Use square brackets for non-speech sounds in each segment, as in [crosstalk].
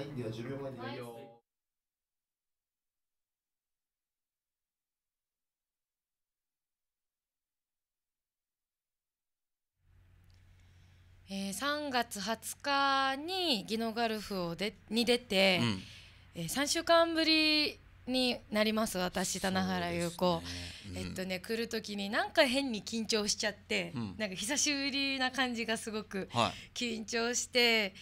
はい、では10秒前にいいえー、3月20日にギノガルフをでに出て、うん、えー、3週間ぶりになります私棚原優子、ねうん、えっとね来る時になんか変に緊張しちゃって、うん、なんか久しぶりな感じがすごく緊張して。はい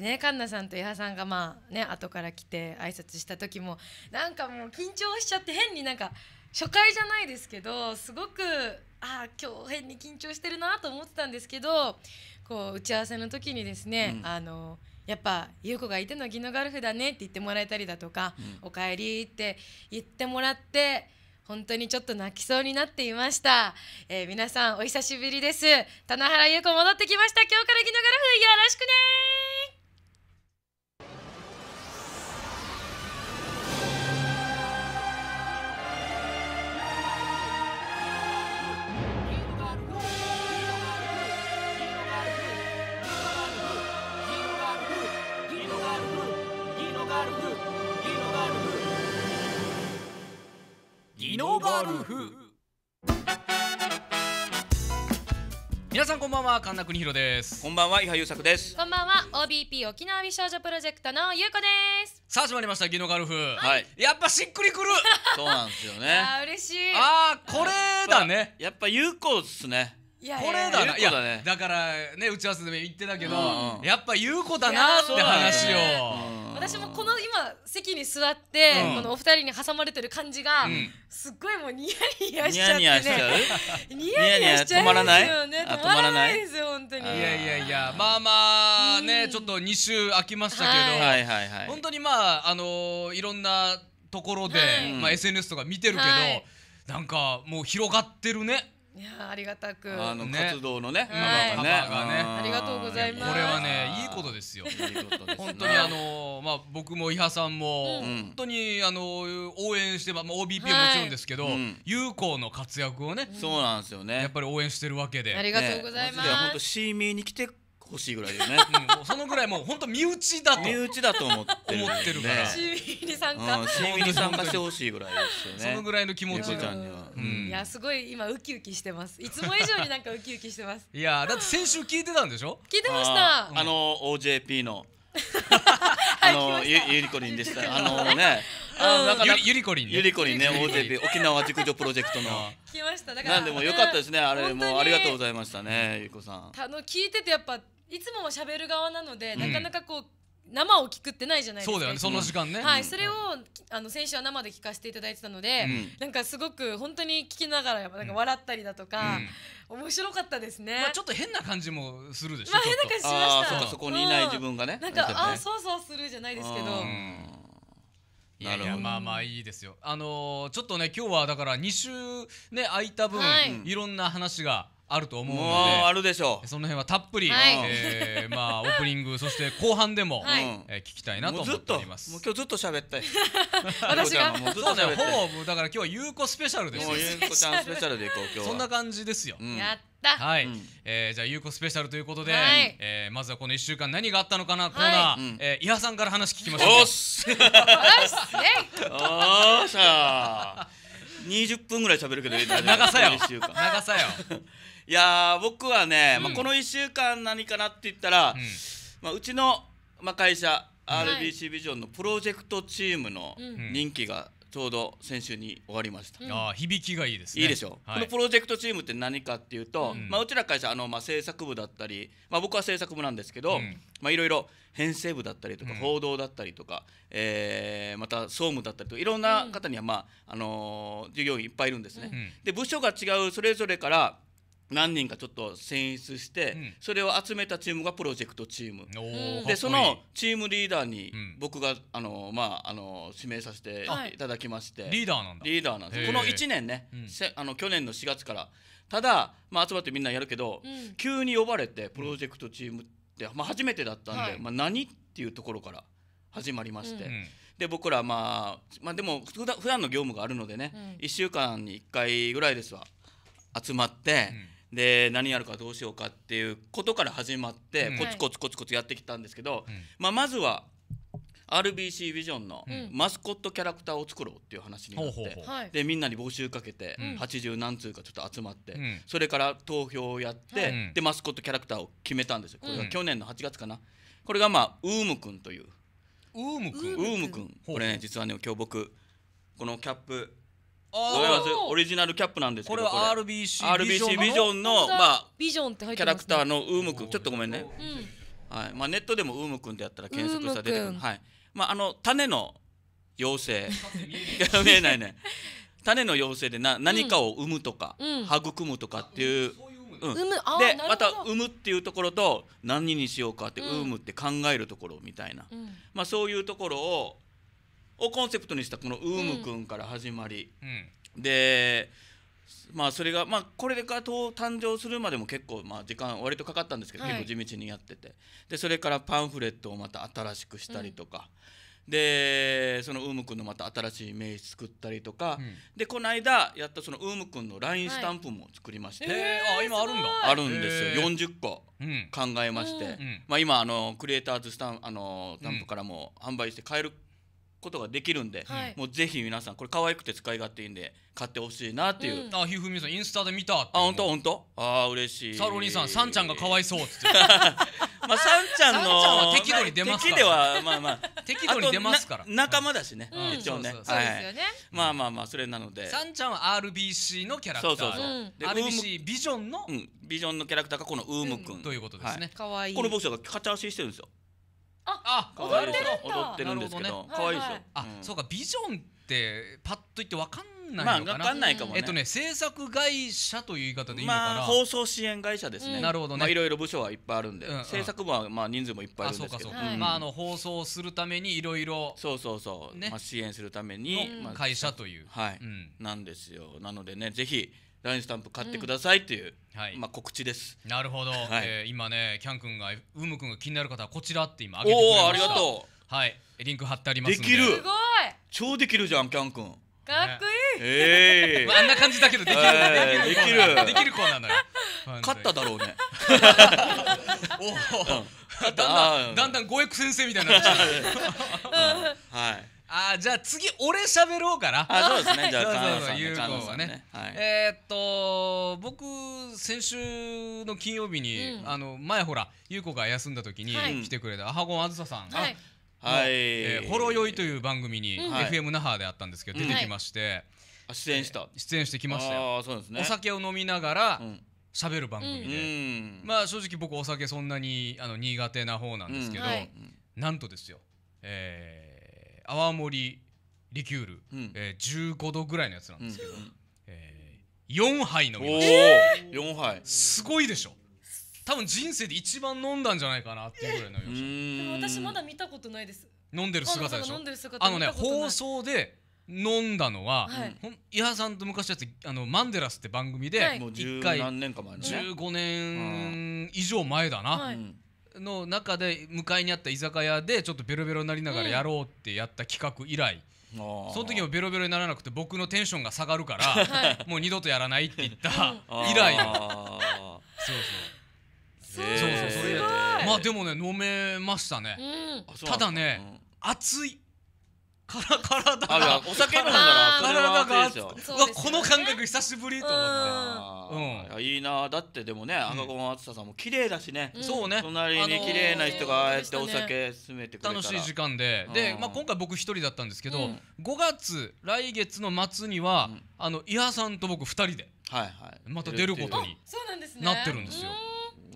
でね環奈さんと伊波さんがまあね後から来て挨拶した時もなんかもう緊張しちゃって変になんか初回じゃないですけどすごくああ今日変に緊張してるなと思ってたんですけどこう打ち合わせの時にですね、うん、あのやっぱ優子がいてのギノガルフだねって言ってもらえたりだとか「うん、おかえり」って言ってもらって本当にちょっと泣きそうになっていました、えー、皆さんお久しぶりです棚原優子戻ってきました今日からギノガルフよろしくねイノバルフ皆さんこんばんは神田邦弘ですこんばんは伊波優作ですこんばんは OBP 沖縄美少女プロジェクトの優子ですさあ始まりましたギノガルフはいやっぱしっくりくるそうなんですよね [laughs] あ嬉しいああこれだねやっぱ優子っすねいやこれだな、いやだからね打ち合わせで言ってたけど、やっぱ優子だなって話を、私もこの今席に座って、このお二人に挟まれてる感じが、すっごいもうニヤニヤしちゃってニヤニヤしちゃうニヤニヤしちゃう止まらない止まらないですよ本当にいやいやいやまあまあね、ちょっと2週空きましたけど、はいはいはい、本当にまああのいろんなところで、まあ SNS とか見てるけど、なんかもう広がってるねいやありがたくあの活動のね、幅がね、ありがとうございます。これはねいいことですよ。本当にあのまあ僕も伊波さんも本当にあの応援してまあ OBP はもちろんですけど、有効の活躍をね、そうなんですよね。やっぱり応援してるわけで。ありがとうございます。本当シーミーに来て欲しいぐらいだよね、[laughs] うん、そのぐらいもう本当身内だと身内だと思ってる、思ってるから市民に参加、うん、市参加してほしいぐらいですよねそのぐらいの気持ちちゃんには、いやすごい今ウキウキしてますいつも以上になんかウキウキしてますいやだって先週聞いてたんでしょ聞いてましたあの OJP の [laughs] あのゆゆりこりんでした。[laughs] あのね、あの、なん、ゆりこりん、ね、ゆりこりんね、OJP 沖縄熟女プロジェクトの。来ました。だからなんでも良かったですね。あれもうありがとうございましたね、ゆりこさん。あの聞いててやっぱいつもは喋る側なので、なかなかこう生を聞くってないじゃないですか。そうだよね、その時間ね。はい、それをあの先週は生で聞かせていただいてたので、うん、なんかすごく本当に聞きながらやっぱなんか笑ったりだとか、うん、面白かったですね。まあちょっと変な感じもするでしょ。まあ変な感じしました。そそこにいない自分がね。うん、なんか、ね、あそうそうするじゃないですけど。いやいやまあまあいいですよ。あのー、ちょっとね今日はだから2週ね空いた分、はい、いろんな話が。あると思うのであるでしょうその辺はたっぷり、はい、えー、[laughs] まあオープニングそして後半でも、はい、えー、聞きたいなと思っておりますもう今日ずっと喋った [laughs] 私がもうずっとほぼだから今日はゆうこスペシャルですちゃんスペシャルでこう今日そんな感じですよ、うん、やったはい、うん、えー、じゃあゆスペシャルということで、はい、えー、まずはこの1週間何があったのかなコーナー、え伊波さんから話聞きましょうおっおっしゃ分ぐらい喋るけど長さよ長さよ [laughs] いや僕はね、うん、まあ、この1週間何かなって言ったら、うんまあ、うちの、まあ、会社 RBC ビジョンのプロジェクトチームの人気がちょうど先週に終わりました、うん、あ響きがいいですねいいでしょ、はい、このプロジェクトチームって何かっていうと、うん、まあ、うちら会社あの、まあ、制作部だったり、まあ、僕は制作部なんですけど、まあ、いろいろ編成部だったりとか報道だったりとか、うん、えー、また総務だったりといろんな方には、まああのー、従業員いっぱいいるんですね、で部署が違うそれぞれから何人かちょっと選出して、うん、それを集めたチームがプロジェクトチームでそのチームリーダーに僕が、あのまああの指名させていただきまして、リーダーなんだリーダーなんですこの1年ね、うん、あの去年の4月からただ、まあ、集まってみんなやるけど、うん、急に呼ばれてプロジェクトチームって、まあ、初めてだったんで、はい、まあ、何っていうところから始まりまして。で僕らまあ、まあ、でも普段の業務があるのでね、うん、1週間に1回ぐらいですわ集まって、で何やるかどうしようかっていうことから始まって、コツコツコツコツやってきたんですけど、まあ、まずは RBC ビジョンのマスコットキャラクターを作ろうっていう話になって、うん、でみんなに募集かけて80何通かちょっと集まって、うん、それから投票をやって、でマスコットキャラクターを決めたんですよこれが去年の8月かなこれがまあウームくんというウームくんウームくんこれね実はね今日僕このキャップオリジナルキャップなんですけどこれは RBC ビジョン RBC ビジョンのまあキャラクターのウームくんちょっとごめんね、はいまあ、ネットでもウームくんってやったら検索したら出てくるはいまああの種の妖精 [laughs] 見えないね種の妖精でな何かを生むとか、育むとかっていう。うん、でまた「産む」っていうところと何にしようかって「ーむ」って考えるところみたいな、まあ、そういうところををコンセプトにしたこのウーム君から始まり、うん、でまあそれがまあこれかと誕生するまでも結構まあ時間割とかかったんですけど、はい、結構地道にやっててでそれからパンフレットをまた新しくしたりとか。うん、でそのウーム君のまた新しい名刺作ったりとか、うん、でこの間やったそのウーム君の LINE スタンプも作りまして、はい、あ今あるんだあるんですよ40個考えまして、まあ、今あのクリエイターズスタンあのスタンプからも販売して買えることができるんで、はい、もうぜひ皆さんこれ可愛くて使い勝手いいんで買ってほしいなっていう、うん、あひふみさんインスタで見たあ本当本当あ嬉しいサロリさんさんちゃんが可哀想っって [laughs] まあさんちゃんのは適度に出ますから敵ではまあまあ適度に出ますから仲間だしね、うん、一応ねまあまあまあそれなのでさんちゃんは RBC のキャラクターそうそうそう、うん、RBC ビジョンの、うん、ビジョンのキャラクターがこのウームん、ということですね、はい、かわいいこの僕がカチャーシしてるんですよあ踊って踊ってるんですけど可愛いでしょあそうかビジョンってパッと言ってわかんないのかな、まあ、わかんないかも、ね、えっとね制作会社という言い方でいいのかな、放送支援会社ですね、なるほどね、いろいろ部署はいっぱいあるんで、制作部はまあ人数もいっぱいあるんですけど、まああの放送するためにいろいろそうそうそう、ね、まあ支援するために、会社という、はい、うん、なんですよなのでねぜひラインスタンプ買ってくださいっていう、うん、はいまあ、告知ですなるほど、はい、えー、今ねキャン君がウム君が気になる方はこちらって今上げてくれましたおありがとうはいリンク貼ってありますできるすごい超できるじゃんキャン君かっこいい、えー、まあ、あんな感じだけどできる、えー、できるできる子なのよ [laughs] 勝っただろうね [laughs] おお、うん、だんだんだんだん五役先生みたいになっちゃう、はいああじゃあ次俺喋ろうかなあそうですねじゃあそうそうそうゆうこはね、はい、えー、っと僕先週の金曜日に、うん、あの前ほらゆうこが休んだ時に来てくれた、はい、ハゴンあずささんはいはいえー「ほろ酔い」という番組に、うん、FM 那覇であったんですけど、出てきまして、うん、出演した、出演してきましたよあそうです、ね、お酒を飲みながら、うん喋る番組で、うん、まあ正直僕お酒そんなにあの苦手な方なんですけど、うんはい、なんとですよ、えー、泡盛リキュール、うん、えー、15度ぐらいのやつなんですけど、うん、えー、4杯飲みました、えー、4杯すごいでしょ多分人生で一番飲んだんじゃないかなっていうぐらい飲みましたでも私まだ見たことないです飲んでる姿でしょあのね放送で飲んだのは、はい、伊波さんと昔やってあのマンデラスって番組で一回、はい、15年以上前だな、はい、の中で向かいにあった居酒屋でちょっとベロベロになりながらやろうってやった企画以来、その時もベロベロにならなくて僕のテンションが下がるから、もう二度とやらないって言った以来そうそうそうそうそれまあでもね飲めましたね、ただね、熱いから体がお酒飲んだら体がこの感覚久しぶりと思って、うん、いいなだってでもね赤子の暑ささんも綺麗だしね、そうね隣に綺麗な人がああやってお酒勧めてくれ楽しい時間で、で、まあ、今回僕一人だったんですけど、5月来月の末には、あの伊波さんと僕二人で、はいはい、また出ることになってるんですよ。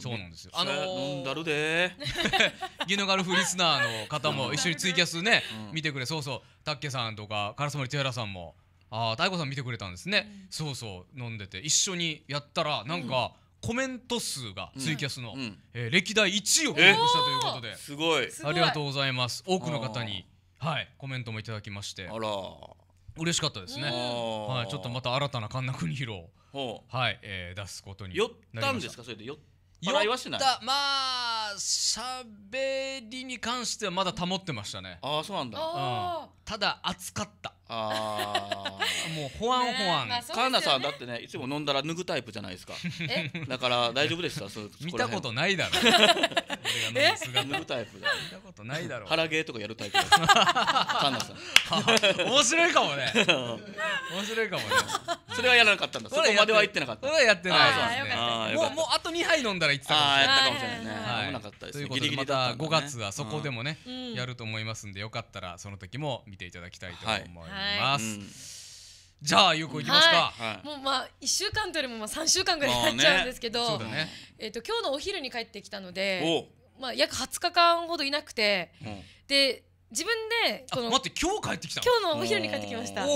そうなんですよ。あのー、飲んだるで。[laughs] ギノガルフリスナーの方も一緒にツイキャスね、見てくれ、そうそう、たっけさんとか、からすまり千原さんも。ああ、太鼓さん見てくれたんですね、うん、そうそう、飲んでて、一緒にやったら、なんか。コメント数がツイキャスの、うん、えー、歴代1位を記録したということで、すごいありがとうございます多くの方にはいコメントもいただきましてあら嬉しかったですね、はい、ちょっとまた新たな神奈国披露はい、えー、出すことに寄ったんですかそれで寄っ払いはしないまあ喋りに関してはまだ保ってましたねああそうなんだ、うん、ただ暑かったああ [laughs] もうほわんほわん、ねまあカンナさんだってねいつも飲んだら脱ぐタイプじゃないですかだから大丈夫でしたそ見たことないだろ [laughs] 俺が脱ぐタイプだ見たことないだろう。腹芸とかやるタイプカンナさん [laughs] 面白いかもね面白いかもねそれはやらなかったんだそこまでは言ってなかったそれはやってないもうもうあと2杯飲んだら言ってたかもやったかもしれないね、かったですねということでまた5月はそこでもね、うん、やると思いますんでよかったらその時も見ていただきたいと思います、はいはいじゃあゆうこいきますか、はい、もうまあ一週間というよりもまあ三週間ぐらいになっちゃうんですけど、ねね、えーと、今日のお昼に帰ってきたので、まあ、約二十日間ほどいなくて、で自分でこの待って今日帰ってきた今日のお昼に帰ってきました。お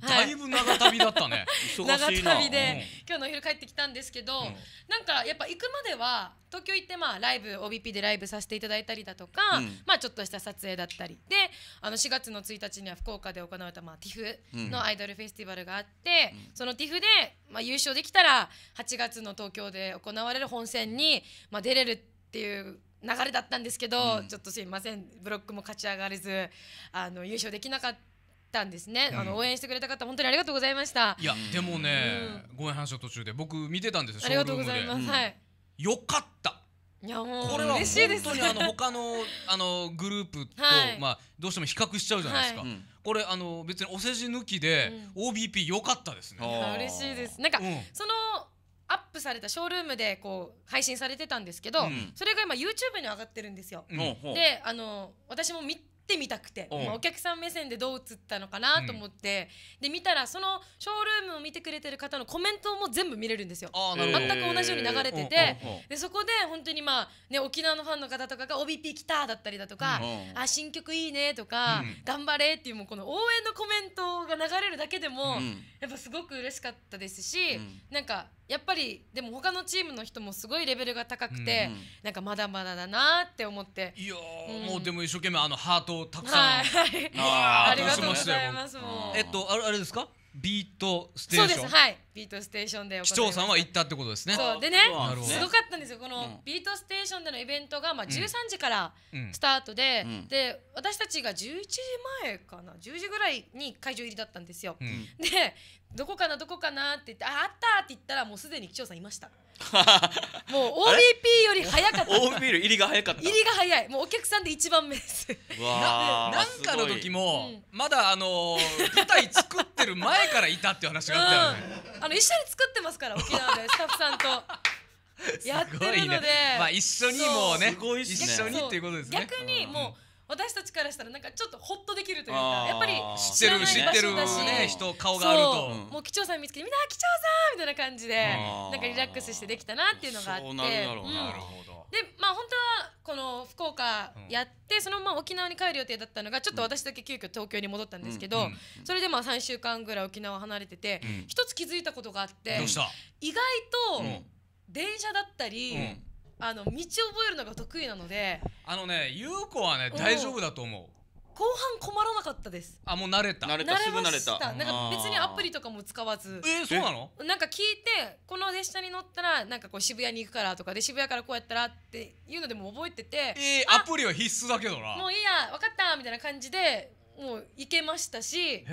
だいぶ長旅だったね [laughs] 長旅で、うん、今日のお昼帰ってきたんですけど、うん、なんかやっぱ行くまでは東京行ってまあライブ OBP でライブさせていただいたりだとか、うん、まあちょっとした撮影だったりであの4月の1日には福岡で行われたまあ TIFF のアイドルフェスティバルがあって、うん、その TIFF でまあ優勝できたら8月の東京で行われる本戦にまあ出れるっていう流れだったんですけど、うん、ちょっとすいませんブロックも勝ち上がれずあの優勝できなかったたんですね、あの応援してくれた方本当にありがとうございましたいやでもね、ごめん話の途中で僕見てたんですよありがとうございます、い、よかったいやもうこれは本当にあの他の [laughs] あのグループと、まあどうしても比較しちゃうじゃないですか。これあの別にお世辞抜きで OBP 良かったですね。嬉しいです。なんか、そのアップされたショールームでこう配信されてたんですけど、それが今 YouTube に上がってるんですよ。であの私も見ってみたくて、まあ、お客さん目線でどう映ったのかなと思って、で見たらそのショールームを見てくれてる方のコメントも全部見れるんですよ全く同じように流れてて、でそこで本当にまあ、ね、沖縄のファンの方とかが「OBP 来た!」だったりだとか「あ新曲いいね」とか「頑張れ」っていうもうこの応援のコメントが流れるだけでも、やっぱすごく嬉しかったですし、うなんかやっぱりでも他のチームの人もすごいレベルが高くて、うなんかまだまだだなって思っていや、もうでも一生懸命あのハートたくさん、はい、あありがとうございますもえっとあれですかビートステーションそうですはいビートステーションで市長さんは行ったってことですねそうでねすごかったんですよこのビートステーションでのイベントがまあ13時からスタートで、うんうん、で私たちが11時前かな10時ぐらいに会場入りだったんですよ、うん、でどこかなどこかなって言ってああったって言ったらもうすでに市長さんいました [laughs] もう OBP より早かった OBP より入りが早かった入りが早いもうお客さんで一番目ですわなんかの時も、まだあの舞台作ってる前からいたっていう話があったよね、あの一緒に作ってますから沖縄で [laughs] スタッフさんと。やってるので、まあ一緒にもうね、一緒にっていうことですね。逆にもう私たちからしたらなんかちょっとほっとできるというかやっぱり知ってる知ってるね人顔があるともう機長さん見つけてみんな機長さんみたいな感じでなんかリラックスしてできたなっていうのがあってそうなるだろうなるほどでまあ本当はこの福岡やって、うん、そのまま沖縄に帰る予定だったのがちょっと私だけ急遽東京に戻ったんですけど、それでまあ3週間ぐらい沖縄離れてて、うん、一つ気づいたことがあって意外と電車だったり、あの道覚えるのが得意なのであのね優子はね大丈夫だと思う。後半困らなかったですあもう慣れた慣れたすぐ慣れたなんか別にアプリとかも使わずえー、そうなのなんか聞いてこの列車に乗ったらなんかこう渋谷に行くからとかで渋谷からこうやったらっていうのでも覚えててえー、アプリは必須だけどなもういいや分かったみたいな感じでもう行けましたしこう、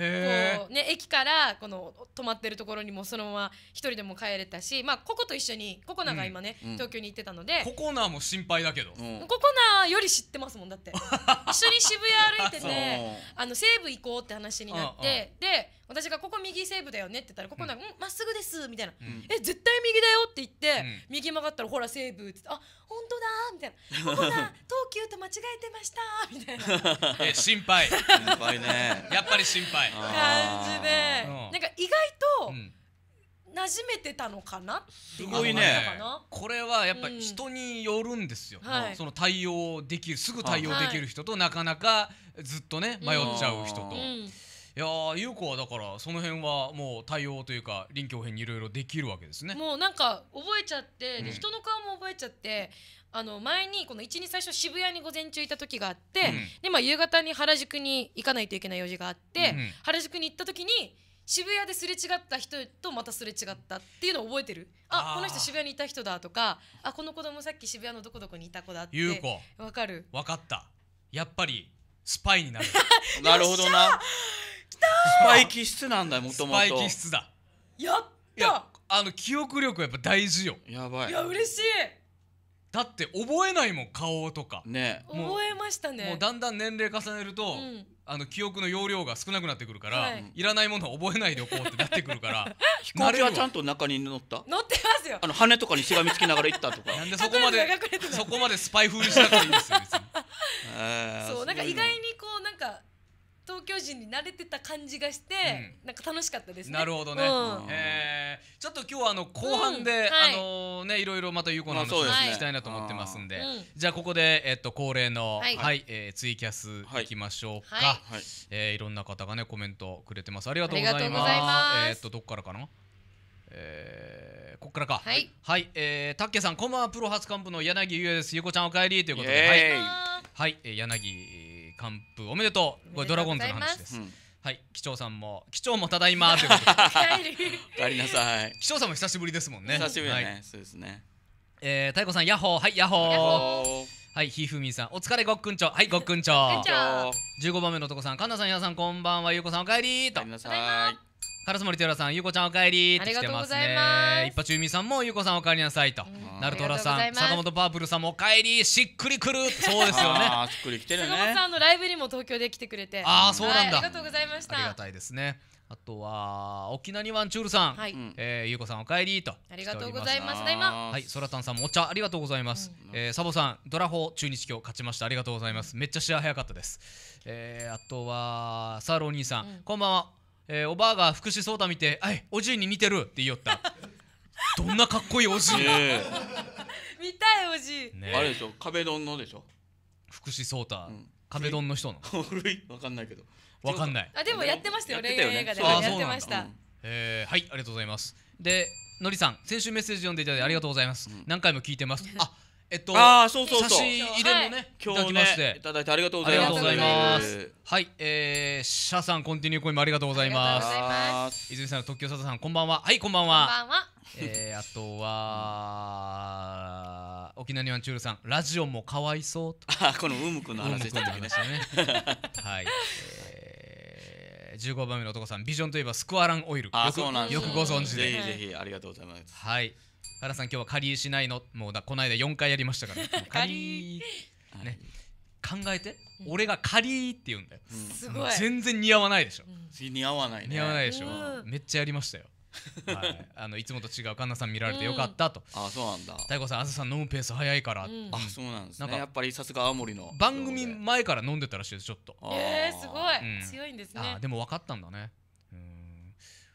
ね、駅からこの泊まってるところにもそのまま一人でも帰れたし、まあ、ココと一緒にココナが今ね、うん、東京に行ってたのでココナも心配だけど、うん、ココナより知ってますもんだって [laughs] 一緒に渋谷歩いててあの西武行こうって話になってで私が「ここ右西武だよね」って言ったらココナが「ま、うん、っすぐです」みたいな「え絶対右だよ」って言って、右曲がったら「ほら西武」って言って「あ本当だみたいなここだ東急と間違えてましたみたいな [laughs] え心配心配ねやっぱり心配感じで、なんか意外と、うん馴染めてたのかなすごいねこれはやっぱり人によるんですよ、うんはい、その対応できるすぐ対応できる人と、なかなかずっとね迷っちゃう人と。うんはいいや優子はだからその辺はもう対応というか臨機応変にいろいろできるわけですねもうなんか覚えちゃって、で人の顔も覚えちゃってあの前にこの一2最初渋谷に午前中いた時があって、でまあ夕方に原宿に行かないといけない用事があって、原宿に行った時に渋谷ですれ違った人とまたすれ違ったっていうのを覚えてるあこの人渋谷にいた人だとかあこの子供さっき渋谷のどこどこにいた子だって優子わかる分かったやっぱりスパイになる [laughs] なるほどなスパイ気質なんだよもともとスパイ気質だやったあの記憶力やっぱ大事よやばいいや嬉しいだって覚えないもん顔とかね覚えましたねもうだんだん年齢重ねると、うん、あの記憶の容量が少なくなってくるから、はい、いらないものは覚えないでおこうってなってくるから飛行機はちゃんと中に乗った乗ってますよあの羽とかにしがみつきながら行ったとかなんでそこまで [laughs] そこまでスパイ風にしなくていいんですよ [laughs] えー、そうなんか意外にこうなんか東京人に慣れてた感じがして、うん、なんか楽しかったです、ね、なるほどね、うん、えー、ちょっと今日はあの後半で、うんはい、あのねいろいろまたゆうこの話を聞きたいなと思ってますんで、じゃあここでえっと恒例のはい、はい、えー、ツイキャスいきましょうか。はい、はい、えー、いろんな方がねコメントくれてます。ありがとうございます。ますえー、っとどっからかな。えー、ここからかはい、はい、えー、たっけさんこんばんはプロ初幹部の柳ゆえですゆこちゃんおかえりということではい、はい、えー、柳完封おめでとうドラゴンズの話です、はい、機長さんも、機長もただいまということで。[laughs] 帰りなさい。機長さんも久しぶりですもんね。久しぶりね。そうですね。ええ太鼓さん、ヤッホー、はい、ヤッホー。はい、ひふみさん、お疲れごっくんちょ、はい、ごっくんちょ。十五番目のとこさん、かんなさん、皆さん、こんばんは、ゆうこさん、おかえりと。おりなさい。原森寺さん、ゆうこちゃんおかえりって来てますね。一発由美さんもゆうこさんおかえりなさいと。ナルトラさん、坂本パープルさんもおかえり、しっくりくる。そうですよね。しっくりきてるね。坂本さんのライブにも東京で来てくれて。ああ、そうなんだ、ありがとうございました。ありがたいですね。あとは沖縄にワンチュールさん、はい、えゆうこさんおかえりとありがとうございました今はいそらたんさんもお茶ありがとうございます、えサボさんドラホ中日今日勝ちましたありがとうございますめっちゃ試合早かったです、えあとはサーロー兄さん、こんばんはえー、おばあが福士蒼太見て「はいおじいに似てる」って言いよった [laughs] どんなかっこいいおじい、え見たいおじい、ね、あれでしょ壁ドンのでしょ福士蒼太、うん、壁ドンの人の古いわかんないけどわかんないあでもやってましたよ恋愛、ね、映画でやってました、えー、はいありがとうございますでのりさん先週メッセージ読んでいただいてありがとうございます、うん、何回も聞いてます [laughs] あえっと、ああ、そうそう差し入れもね、はい、今日ね、いただいてありがとうございます。ますはい、えー、しゃさん、コンティニューコインもありがとうございます。ます泉さん、特許佐藤さん、こんばんは。はい、こんばんは。こんばんは。えー、あとは、沖縄にワンチュールさん、ラジオもかわいそうと。あ、このうむくんの話でしたね。[laughs] はい。えー、15番目の男さん、ビジョンといえばスクワランオイル。あ、そうなんですよ。よくご存知で。ぜひぜひ、ありがとうございます。はい。原さん今日は仮しないのもうだこの間4回やりましたから仮 [laughs] ね考えて、うん、俺が仮って言うんだよ、すごい全然似合わないでしょ、うん、似合わないね似合わないでしょ、うめっちゃやりましたよ [laughs] はい、あのいつもと違う神田さん見られてよかったと、うん、あそうなんだ太鼓さんあずさん飲むペース早いから、うん、あそうなんですねやっぱりさすが青森の番組前から飲んでたらしいですちょっとえー、すごい、強いんですねあでも分かったんだね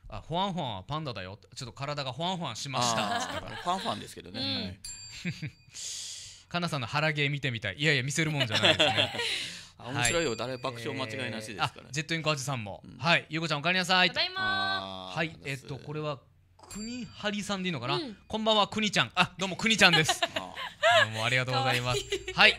あホワンホワンはパンダだよちょっと体がホワンホワンしましたっっンファンですけどね、かな [laughs] さんの腹毛見てみたいいやいや見せるもんじゃないですね [laughs] 面白いよ、誰爆笑間違いなしですから、ジェットインコアジさんも、はいゆうこちゃんおかりなさいただいまはいえっとこれは国張さんでいいのかな、こんばんは国ちゃんあどうも国ちゃんです [laughs] どうもありがとうございますはい、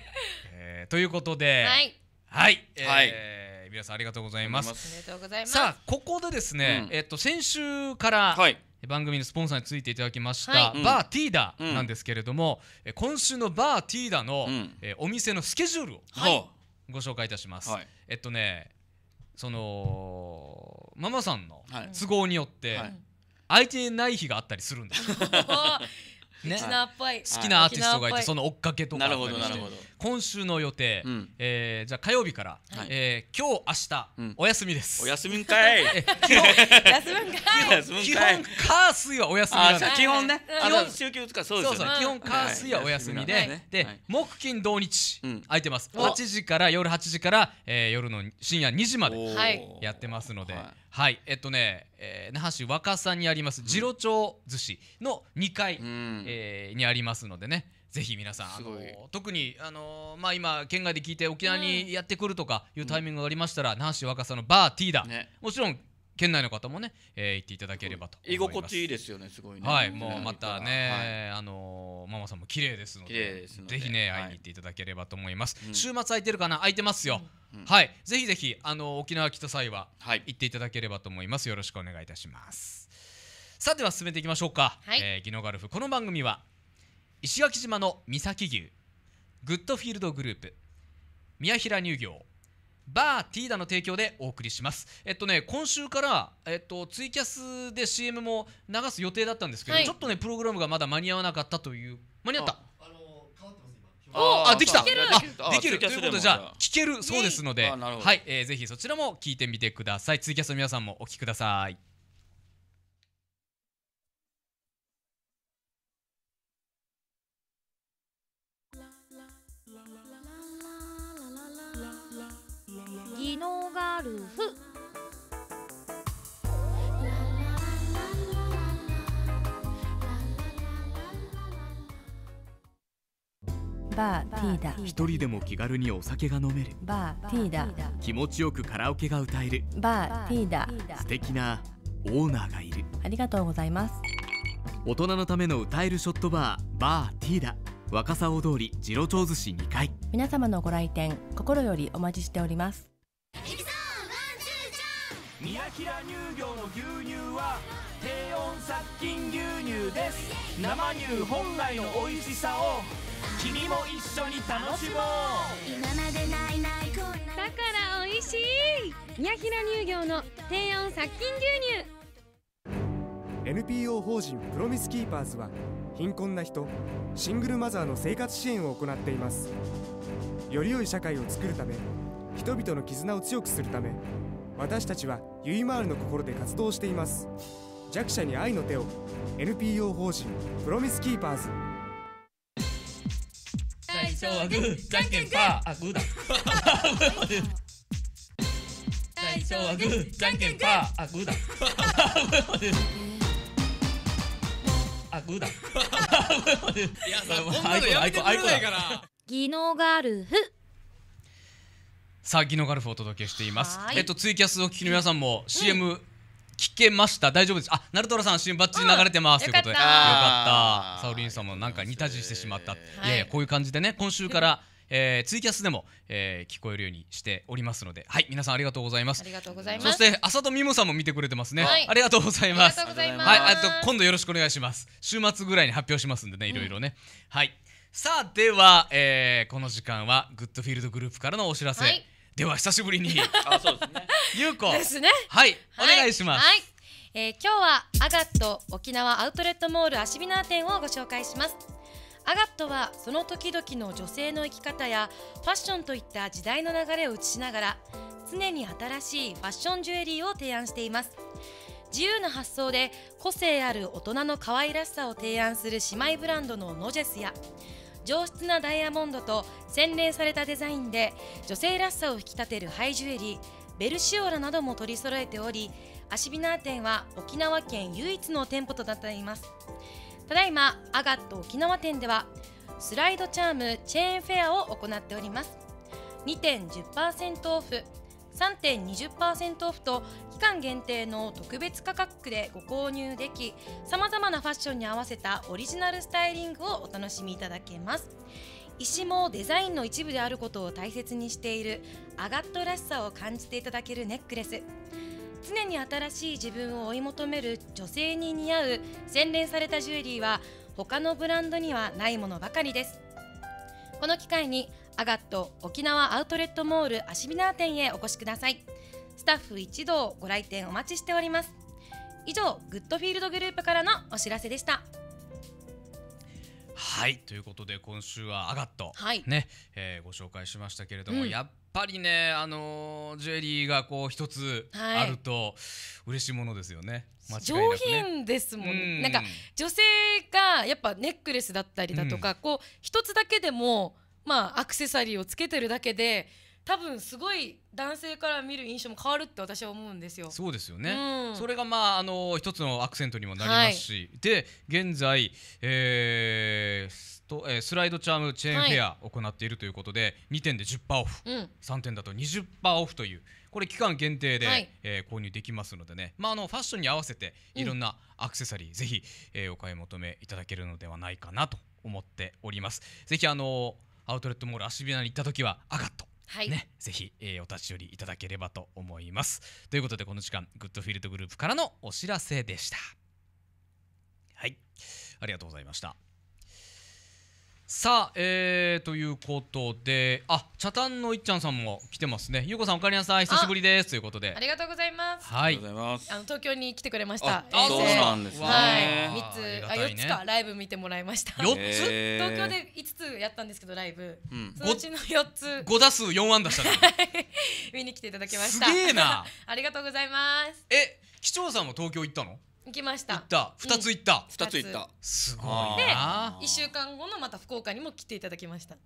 えーということではいはい、えー皆さんありがとうございます。さあここでですね、うん、えっと先週から、はい、番組のスポンサーについていただきました、はい、バーティーダなんですけれども、うん、今週のバーティーダの、うん、えお店のスケジュールを、ご紹介いたします。はい、えっとねそのママさんの都合によって、はい、空いてない日があったりするんです [laughs] ね、好きなアーティストがいて、その追っかけとかなるほどなるほど今週の予定、うん、えー、じゃ火曜日から、はい、えー、今日明日、うん、お休みです。お休みんかい。[laughs] 基本 [laughs] 基本火水はお休みなんで。基本ね。基本週休とかそうですね。基本火水はお休みで、はい、で、はい、木金土日、うん、空いてます。8時から夜8時から、えー、夜の深夜2時までやってますので。はい、えっとね、えー、那覇市若狭にあります次郎町寿司の2階、うん、えー、にありますのでね、ぜひ皆さんあの特にあの、まあ、今県外で聞いて沖縄にやってくるとかいうタイミングがありましたら、うん、那覇市若狭のバーティーダ、ね、もちろん県内の方もね、えー、行っていただければと居心地いいですよねすごいねはいもうまたね、はい、あのママさんも綺麗ですのでぜひね、会いに行っていただければと思います、うん、週末空いてるかな空いてますよ、うん、はいぜひぜひあの沖縄来た際は、行っていただければと思いますよろしくお願いいたしますさあでは進めていきましょうか、はい、えー、ギノガルフこの番組は石垣島の三崎牛グッドフィールドグループ宮平乳業バーティーダの提供でお送りしますえっとね今週から、えっと、ツイキャスで CM も流す予定だったんですけど、はい、ちょっとねプログラムがまだ間に合わなかったという間に合ったああできたあできるということでじゃあ聞けるそうですのではい、えー、ぜひそちらも聞いてみてくださいツイキャスの皆さんもお聞きくださいシノガルフバーティーダ一人でも気軽にお酒が飲めるバーティーダ気持ちよくカラオケが歌えるバーティーダ素敵なオーナーがいるありがとうございます大人のための歌えるショットバーバーティーダ若狭大通り次郎町寿司2階皆様のご来店心よりお待ちしております宮平乳業の牛乳は低温殺菌牛乳です生乳本来の美味しさを君も一緒に楽しもう今までないないだから美味しい宮平乳業の低温殺菌牛乳 NPO 法人プロミスキーパーズは貧困な人シングルマザーの生活支援を行っていますより良い社会を作るため人々の絆を強くするため私たちはゆいまーるの心で活動しています弱者に愛の手を NPO 法人プロミスキーパーズ最初はグーじゃんけんパーあグーだ最初はグーじゃんけんパーあグーだあグーだいやさこんなのやめてくれないから技能があるさあ、ギノガルフをお届けしています。えっと、ツイキャスを聞きの皆さんも CM、うん、聞けました、大丈夫です。あ、ナルトラさん CM バッチリ流れてます、うん、ということで。よかった。サウリンさんもなんか似たじしてしまった。いやいや、こういう感じでね、今週から、えー、ツイキャスでも、えー、聞こえるようにしておりますので、はい、皆さんありがとうございます。ありがとうございます。そして、浅戸美もさんも見てくれてますね。はい、ありがとうございます。あはい、あと、今度よろしくお願いします。週末ぐらいに発表しますんでね、いろいろね。うん、はい。さあ、では、えー、この時間は、グッドフィールドグループからのお知らせ。はいでは久しぶりに [laughs] あそうですねゆうこですねはい、はい、お願いします、はいえー、今日はアガット沖縄アウトレットモールアシビナー店をご紹介しますアガットはその時々の女性の生き方やファッションといった時代の流れを映しながら常に新しいファッションジュエリーを提案しています自由な発想で個性ある大人の可愛らしさを提案する姉妹ブランドのノジェスや上質なダイヤモンドと洗練されたデザインで女性らしさを引き立てるハイジュエリーベルシオラなども取り揃えておりアシビナー店は沖縄県唯一の店舗となっていますただいまアガット沖縄店ではスライドチャームチェーンフェアを行っております2点10%オフ3.20%オフと期間限定の特別価格でご購入できさまざまなファッションに合わせたオリジナルスタイリングをお楽しみいただけます石もデザインの一部であることを大切にしているアガットらしさを感じていただけるネックレス常に新しい自分を追い求める女性に似合う洗練されたジュエリーは他のブランドにはないものばかりですこの機会にアガット沖縄アウトレットモールアシビナー店へお越しくださいスタッフ一同ご来店お待ちしております以上グッドフィールドグループからのお知らせでしたはいということで今週はアガット、はい、ね、えー、ご紹介しましたけれども、うん、やっぱりねあのー、ジュエリーがこう一つあると嬉しいものですよね。ね上品ですもん、うん、なんか女性がやっぱネックレスだったりだとか、うん、こう一つだけでもまあアクセサリーをつけてるだけで多分すごい男性から見る印象も変わるって私は思うんですよ。そうですよね、うん、それがまああの一つのアクセントにもなりますし、はい、で現在、えーえー、スライドチャームチェーンフェア行っているということで、はい、2点で10%オフ、うん、3点だと20%オフというこれ期間限定で、はい、えー、購入できますのでね、まあ、あのファッションに合わせていろんなアクセサリー、うん、ぜひ、えー、お買い求めいただけるのではないかなと思っております。ぜひあのーアウトレットモール足ビに行った時は赤と。はいね、ぜひ、えー、お立ち寄りいただければと思いますということでこの時間グッドフィールドグループからのお知らせでしたはいありがとうございましたさあ、えー、ということで、あ、茶炭のいっちゃんさんも来てますね。ゆうこさん、おかえりなさい、久しぶりですということで。ありがとうございます。はい。あの東京に来てくれました。あ、そうなんですね。はい、三つ、あ、四つか、ライブ見てもらいました。四つ。東京で五つやったんですけど、ライブ。うん。うちの四つ。五打数四安打した。[laughs] 見に来ていただきました。すげえな。[laughs] ありがとうございます。え、市長さんも東京行ったの。行きました行った二つ行った二、つ行ったすごいでな一週間後のまた福岡にも来ていただきました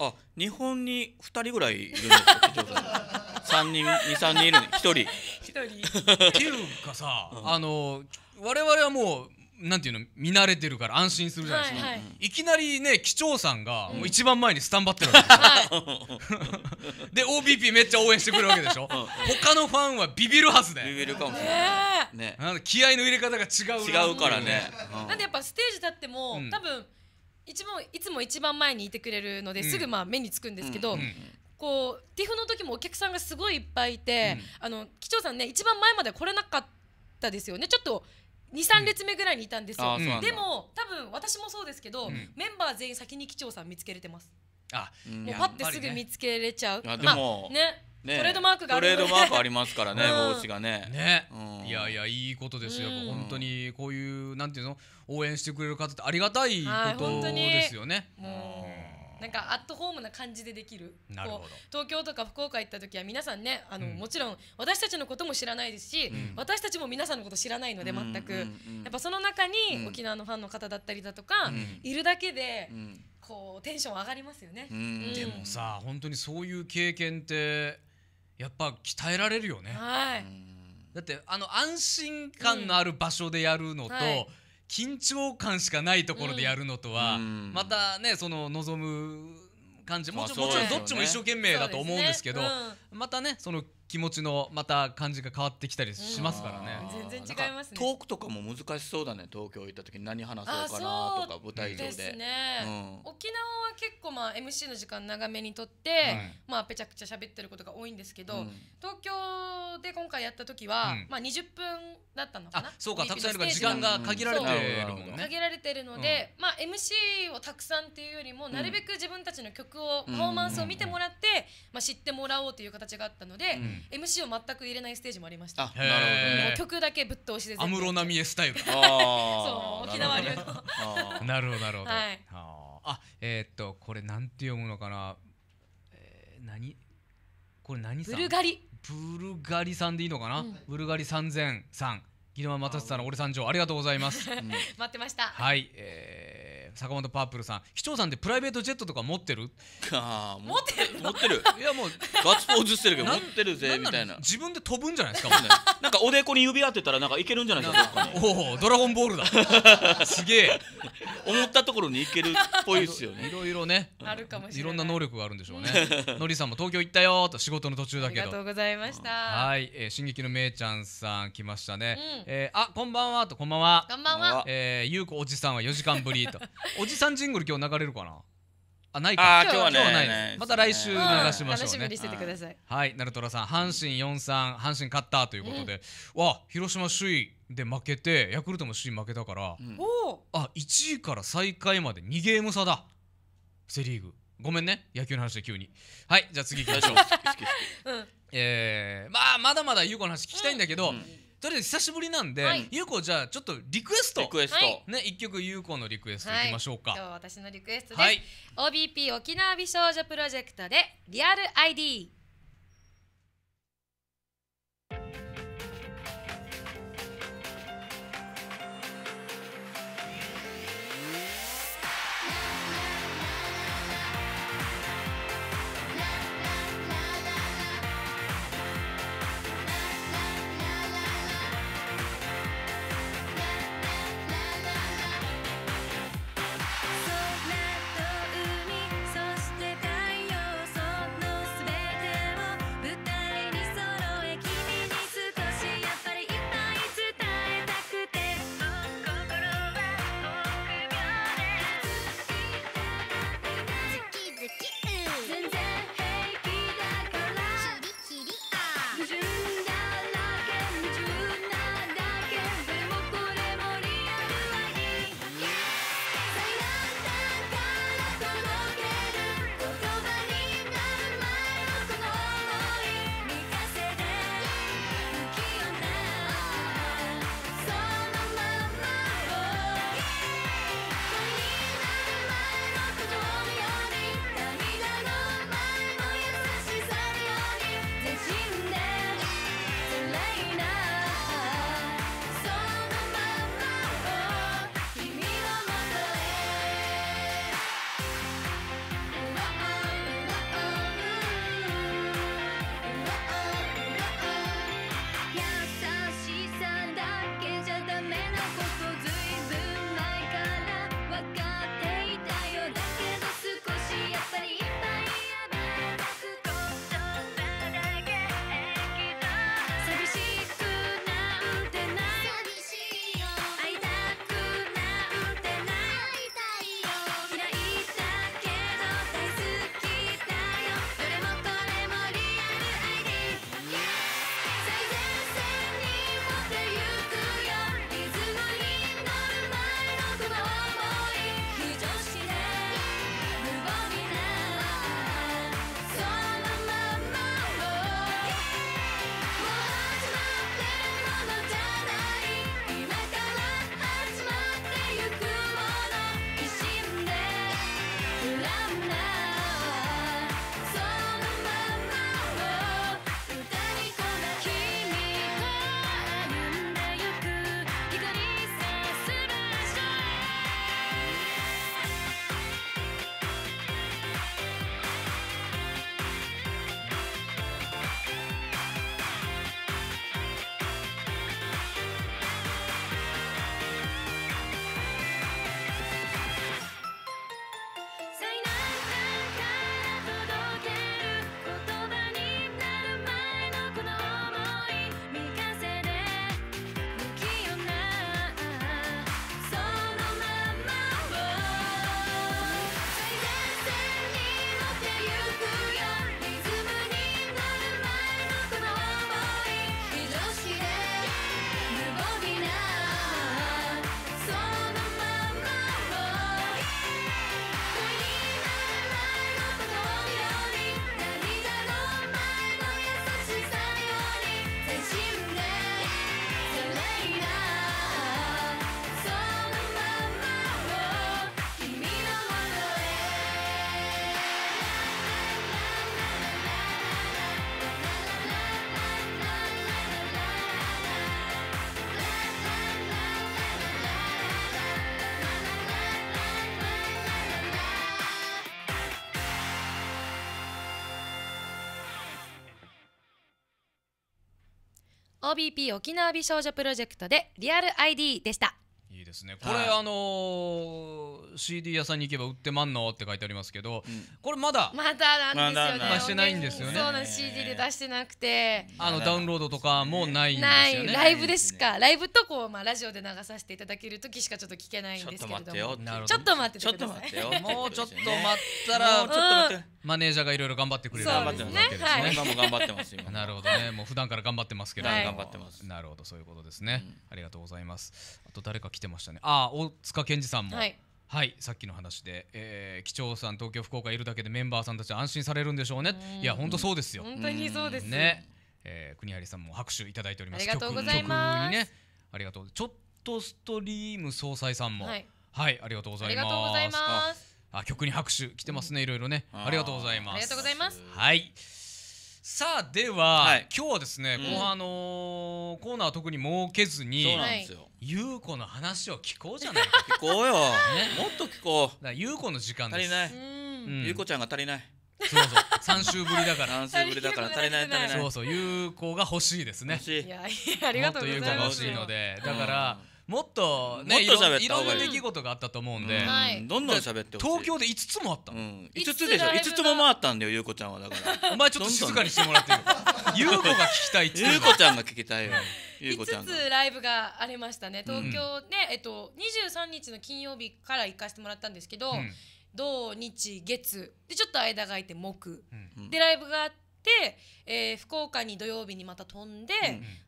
あ日本に二人ぐらいいるんですよ吉 [laughs] 三人二三人いるね一人一人っていうかさ、うんあの我々はもうなんていうの見慣れてるから安心するじゃないですか、はいはい、いきなりね機長さんがもう一番前にスタンバってるわけですよ、うん、[laughs] で o p p めっちゃ応援してくれるわけでしょ他のファンはビビるはずでビビるかもしれない、ね、な気合の入れ方が違う違うからね、うん、なんでやっぱステージ立っても、うん、多分一番いつも一番前にいてくれるので、すぐまあ目につくんですけど、こうティフの時もお客さんがすごいいっぱいいて、あの機長さんね一番前まで来れなかったですよねちょっと23列目ぐらいにいたんですよ、うん、でも多分私もそうですけど、うん、メンバー全員先に機長さん見つけれてますあ、もうパってすぐ見つけれちゃう、ね、でも、ねね、トレードマークがあるトレードマークありますからね、[laughs] 帽子がね。ね、うん、いやいやいいことですよ、うん、本当にこういうなんていうの応援してくれる方ってありがたいことですよね。はいなんかアットホームな感じでできるなるほど東京とか福岡行った時は皆さんねあの、うん、もちろん私たちのことも知らないですし、うん、私たちも皆さんのこと知らないので全く、やっぱその中に沖縄のファンの方だったりだとか、いるだけで。こうテンション上がりますよね、でもさ本当にそういう経験ってやっぱ鍛えられるよね、はい、だってあの安心感のある場所でやるのと、はい緊張感しかないところでやるのとは、またねその望む感じもちろんどっちも一生懸命だと思うんですけど、またねその気持ちのまた感じが変わってきたりしますからね、うん、全然違いますねトークとかも難しそうだね東京行った時に何話そうかなとか舞台上で、ねうん、沖縄は結構まあ MC の時間長めにとって、はい、まあぺちゃくちゃ喋ってることが多いんですけど、うん、東京で今回やった時は、まあ20分だったのかなそうかたくさんいるから時間が限られてるん限られてるので、まあ MC をたくさんっていうよりもなるべく自分たちの曲をパフォーマンスを見てもらって、まあ知ってもらおうという形があったので、うん、MC を全く入れないステージもありました。なるほどね。曲だけぶっ通しで。安室奈美恵スタイル。そう沖縄流の。なるほどなるほど。はい。あえっとこれなんて読むのかな。え何これ何さんブルガリブルガリさんでいいのかな、ブルガリ三千三ギノママたスさんの俺三条ありがとうございます、[laughs] 待ってましたはい、えー坂本パープルさん市長さんってプライベートジェットとか持ってるあ持ってる持ってるいやもうガッツポーズしてるけど持ってるぜみたいな自分で飛ぶんじゃないですかもね [laughs] なんかおでこに指当てたらなんかいけるんじゃないですかおおドラゴンボールだすげえ思ったところにいけるっぽいですよねいろいろねあるかもしれないいろんな能力があるんでしょうねのりさんも東京行ったよと仕事の途中だけどありがとうございましたはい、え進撃のめいちゃんさん来ましたね、うえあこんばんはとこんばんはこんばんは、えゆうこおじさんは4時間ぶりとおじさんジングル今日流れるかなあないか今日はないですまた来週流しましょう楽しみにしててくださいはいナルトラさん阪神4-3阪神勝ったということでわ広島首位で負けてヤクルトも首位負けたからあ1位から最下位まで2ゲーム差だセ・リーグごめんね野球の話で急にはいじゃあ次行きましょうえーまあまだまだ優子の話聞きたいんだけど、とりあえず久しぶりなんで、はい、ゆうこじゃあちょっとリクエストリクエスト、ね一曲ゆうこのリクエストいきましょうか、はい、今日私のリクエストです、はい、OBP 沖縄美少女プロジェクトでリアル ID OBP 沖縄美少女プロジェクトでリアル ID でしたいいですねこれ、はい、あの CD 屋さんに行けば売ってまんのって書いてありますけど、うん、これまだまだなんですよね、出してないんですよねそうなん CD で出してなくてあのダウンロードとかもないんですよねライブでしかライブとこうまあラジオで流させていただける時しかちょっと聞けないんですけれどもちょっと待ってちょっと待ってよもうちょっと待ったらもちょっと待マネージャーがいろいろ頑張ってくれるわけですね今も頑張ってます今なるほどねもう普段から頑張ってますけど頑張ってますなるほどそういうことですねありがとうございますあと誰か来てましたねあ大塚健二さんも、はいはいさっきの話で、えー、機長さん東京福岡いるだけでメンバーさんたち安心されるんでしょうねいや本当そうですよ本当にそうですね、えー、国有さんも拍手いただいておりますありがとうございます曲にねありがとうちょっとストリーム総裁さんも、はい、はい、ありがとうございますあ曲に拍手来てますねいろいろねありがとうございますありがとうございますはいさあでは、はい、今日はですね、うん、後半のコーナーは特に設けずにそうなんですよ優子の話を聞こうじゃないか [laughs] 聞こうよ、ね、もっと聞こう優子の時間です足りない優子、うん、ちゃんが足りないそうそう三週ぶりだから [laughs] 三週ぶりだから足りない足りないそうそう優子が欲しいですねいやいやありがとうございます優子が欲しいのでだから、うんもっとねいろいろんな出来事があったと思うんで、どんどん喋って東京で五つもあったの、う5つでしょ五つも回ったんだよゆうこちゃんはだからお前ちょっと静かにしてもらっていいゆうこが聞きたいってゆうこちゃんが聞きたいよゆ5つライブがありましたね東京で、えっと、23日の金曜日から行かせてもらったんですけど、土日月でちょっと間が空いて木、でライブがあって、えー、福岡に土曜日にまた飛んで、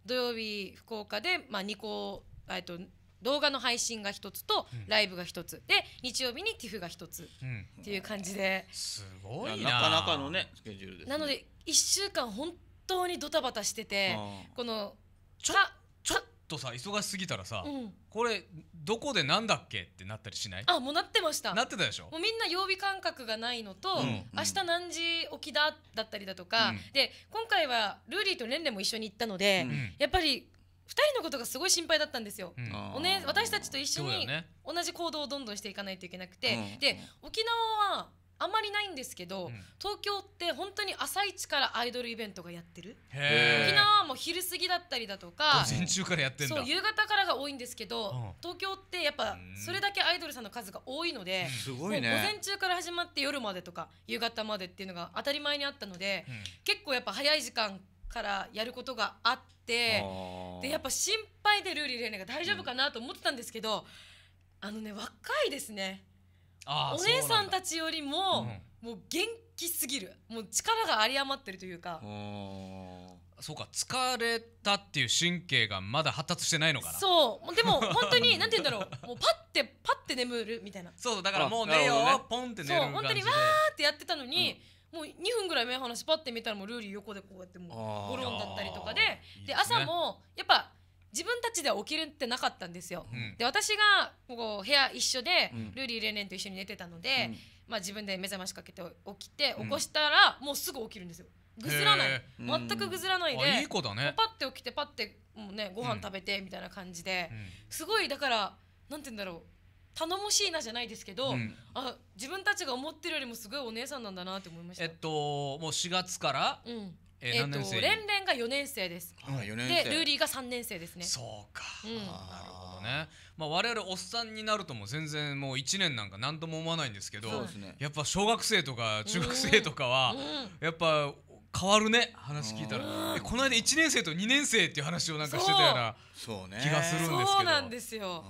土曜日福岡で、まあ、2個えっと動画の配信が一つと、ライブが一つで日曜日にティフが一つっていう感じで、すごいなかなかのねスケジュールです、なので一週間本当にドタバタしててこのちょちょっとさ忙しすぎたらさ、これどこでなんだっけってなったりしないあもうなってましたなってたでしょもうみんな曜日感覚がないのと、うん、明日何時起きだだったりだとか、で今回はルーリーとレンレンも一緒に行ったので、やっぱり2人のことがすごい心配だったんですよ、おね、私たちと一緒に同じ行動をどんどんしていかないといけなくて、で沖縄はあんまりないんですけど、うん、東京って本当に朝一からアイドルイベントがやってる沖縄はもう昼過ぎだったりだとか午前中からやってんだそう夕方からが多いんですけど、うん、東京ってやっぱそれだけアイドルさんの数が多いので、うん、すごいね午前中から始まって夜までとか夕方までっていうのが当たり前にあったので、結構やっぱ早い時間からやることがあってでやっぱ心配でルーリー・レーネが大丈夫かなと思ってたんですけど、あのね若いですねお姉さんたちよりも、もう元気すぎるもう力が有り余ってるというかそうか疲れたっていう神経がまだ発達してないのかなそうでも本当に何て言うんだろう [laughs] もうパッてパッて眠るみたいなそうだからもう寝よう、ね、ポンって寝るそう本当にわーってやってたのに、うんもう2分ぐらい目離してパッて見たらもうルーリー横でこうやってもうゴロンだったりとかでで朝もやっぱ自分たちでは起きるってなかったんですよ。で私がこう部屋一緒で、ルーリーレネンと一緒に寝てたので、まあ、自分で目覚ましかけて起きて起こしたら、もうすぐ起きるんですよ。ぐずらない全くぐずらないでいい子だ、ね、パッて起きてパッてもうねご飯食べてみたいな感じで、すごいだからなんて言うんだろう頼もしいなじゃないですけど、うん、あ自分たちが思ってるよりもすごいお姉さんなんだなって思いましたえっともう4月から、うんえー、と連が4年生です、はい、でルーリーが3年生ですねそうか、うん、なるほどね、まあ、我々おっさんになるとも全然もう1年なんか何とも思わないんですけど、ね、やっぱ小学生とか中学生とかは、やっぱ変わるね話聞いたらこの間1年生と2年生っていう話をなんかしてたような気がするんですけどそうなんですよ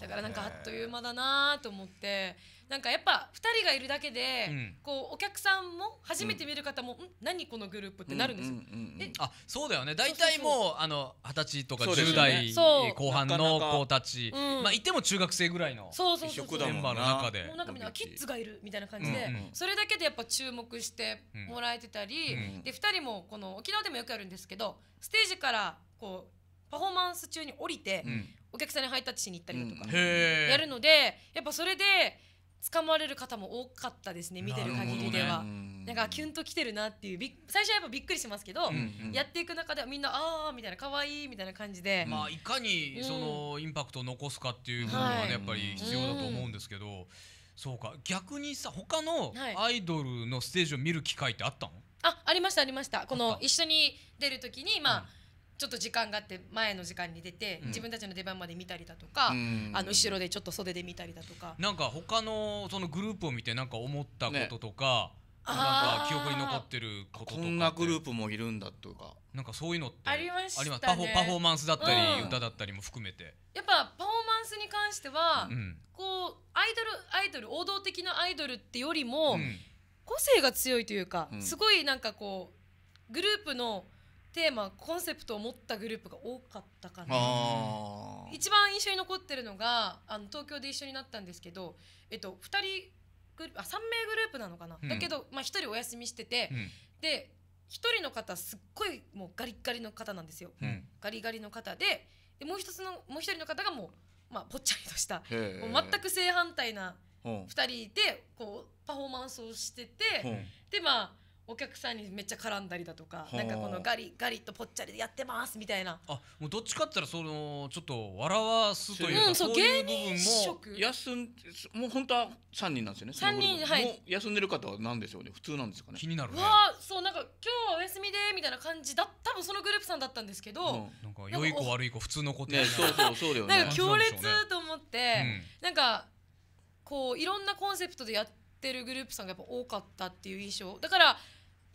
だからなんかあっという間だなと思ってなんかやっぱ2人がいるだけで、うん、こうお客さんも初めて見る方も、うん、何このグループってなるんですよ。あそうだよね大体もうあの二十歳とか10代後半の子たち、うん、まあいても中学生ぐらいのメンバーの中で。もうなんかみんなキッズがいるみたいな感じで、それだけでやっぱ注目してもらえてたり、で2人もこの沖縄でもよくあるんですけどステージからこうパフォーマンス中に降りて、お客さんにハイタッチしに行ったりだとか、やるのでやっぱそれで掴まれる方も多かったですね見てる限りでは。なんかキュンと来てるなっていう最初はやっぱびっくりしますけど、うんうん、やっていく中でみんなああみたいな可愛いみたいな感じで、まあ、いかにそのインパクトを残すかっていうのはね、やっぱり必要だと思うんですけど、うんそうか逆にさ他のアイドルのステージを見る機会ってあったの、はい、あありましたありましたこの一緒に出る時にまあ、ちょっと時間があって前の時間に出て、自分たちの出番まで見たりだとか、あの後ろでちょっと袖で見たりだとかなんか他のそのグループを見てなんか思ったこととか、なんか記憶に残ってることとかこんなグループもいるんだとかなんかそういうのってありましたねパフォパフォーマンスだったり、歌だったりも含めてやっぱパフォーマンスに関しては、こうアイドルアイドル王道的なアイドルってよりも、個性が強いというか、すごいなんかこうグループのテーマコンセプトを持ったグループが多かったかな一番印象に残ってるのがあの東京で一緒になったんですけど、えっと、2人グルあ3名グループなのかな、うん、だけど、まあ、1人お休みしてて、うん、で1人の方すっごいもうガリガリの方なんですよ、うん、ガリガリの方ででもう一つのもう1人の方がもう、まあ、ぽっちゃりとした、もう全く正反対な2人でこうパフォーマンスをしてて、でまあお客さんにめっちゃ絡んだりだとか、なんかこのガリガリとぽっちゃりでやってますみたいな。あ、もうどっちかったらそのちょっと笑わすというか、うん、そういう部分も休んもう本当は三人なんですよね。三人はい。休んでる方はなんでしょうね。普通なんですかね。気になるね。わあ、そうなんか今日はお休みでみたいな感じだ。多分そのグループさんだったんですけど、うん、なんか良い子悪い子普通の子って、そうそうそうだよね。なんか強烈と思って、うん、なんかこういろんなコンセプトでやってるグループさんがやっぱ多かったっていう印象。だから。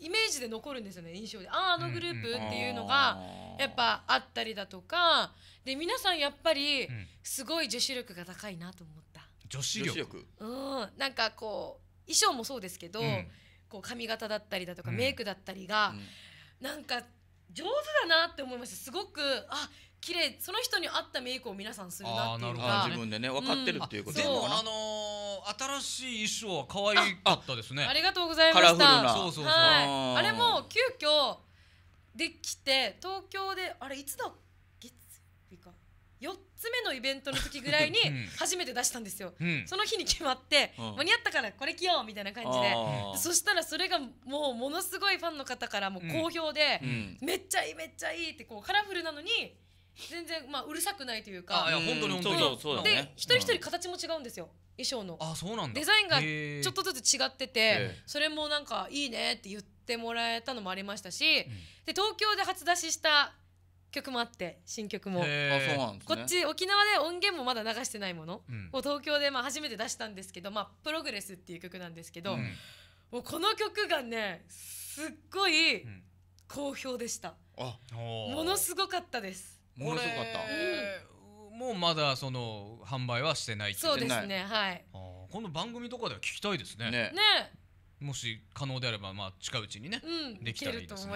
イメージで残るんですよね印象であああのグループっていうのがやっぱあったりだとかで皆さんやっぱりすごい女子力が高いなと思った。女子力うんなんかこう衣装もそうですけど、うん、こう髪型だったりだとか、メイクだったりが、うん、なんか上手だなって思いましたすごくあ綺麗その人に合ったメイクを皆さんするなっていうの自分でね分かってるっていうことでもあの新しい衣装は可愛かったですねありがとうございましたそうあれも急遽できて東京であれいつだ月日か4つ目のイベントの時ぐらいに初めて出したんですよ、その日に決まって、間に合ったからこれ着ようみたいな感じでそしたらそれがもうものすごいファンの方からも好評で、めっちゃいいめっちゃいいってこうカラフルなのに全然まあうるさくないというかあいや本当に本当にそうそうで一人一人形も違うんですよ衣装のあそうなんだデザインがちょっとずつ違っててそれもなんかいいねって言ってもらえたのもありましたし、うん、で東京で初出しした曲もあって新曲も、ね、こっち沖縄で音源もまだ流してないものを東京でまあ初めて出したんですけど「まあ、プログレス」っていう曲なんですけど、うん、もうこの曲がねすっごい好評でした、ものすごかったですものすごかった。もうまだその販売はしてないそうですねはいこの番組とかでは聞きたいですねねもし可能であればまあ近いうちにね、うん、できたらいいですね。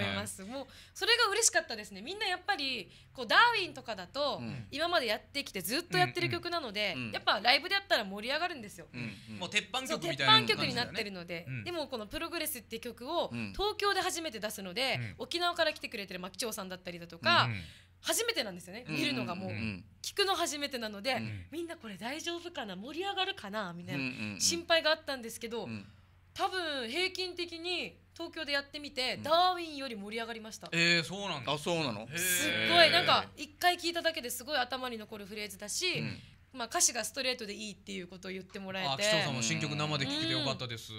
もうそれが嬉しかったですね。みんなやっぱりこうダーウィンとかだと、今までやってきてずっとやってる曲なので、うんうん、やっぱライブでやったら盛り上がるんですよ。うんうん、もう鉄板曲みたいな、ね、鉄板曲になってるので、うん、でもこのプログレスっていう曲を東京で初めて出すので、うん、沖縄から来てくれてる牧長さんだったりだとか。うん初めてなんですよね、見るのがもう,、聞くの初めてなので、みんなこれ大丈夫かな盛り上がるかなみたいな心配があったんですけど、多分平均的に東京でやってみて、ダーウィンより盛り上がりましたええそうなんだあそうなのすっごいなんか一回聞いただけですごい頭に残るフレーズだし、まあ、歌詞がストレートでいいっていうことを言ってもらえてあ紀藤さんも新曲生で聴けてよかったです、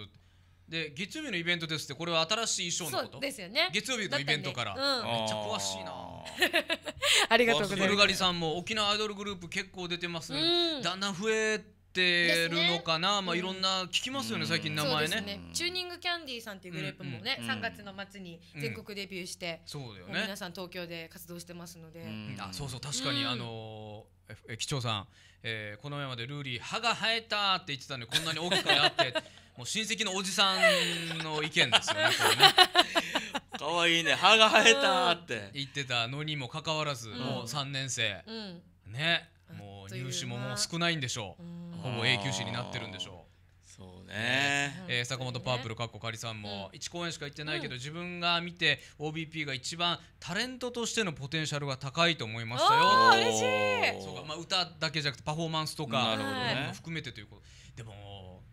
で月曜日のイベントですってこれは新しい衣装のことですよね月曜日のイベントから、ねうん、めっちゃ詳しいな [laughs] ありがとうございますブルガリさんも沖縄アイドルグループ結構出てます、ね、だんだん増えてるのかな、ね、まあいろんな聞きますよね、うん、最近名前ね、ね、チューニングキャンディーさんっていうグループもね、うん、3月の末に全国デビューして、うん、そうだよね皆さん東京で活動してますので、あそうそう確かに、あのーえ機長さんえー、この前までルーリー歯が生えたって言ってたんでこんなに大きくなって [laughs] もう親戚のおじさんの意見ですよねね。可 [laughs] 愛いね歯が生えたって言ってたのにもかかわらず、もう3年生、ねもう入試ももう少ないんでしょう、ほぼ永久歯になってるんでしょう。ね、えー、坂本パープルかっこかりさんも1公演しか行ってないけど、自分が見て OBP が一番タレントとしてのポテンシャルが高いと思いましたよ嬉しいそうか、まあ、歌だけじゃなくてパフォーマンスとか、ね、含めてということでも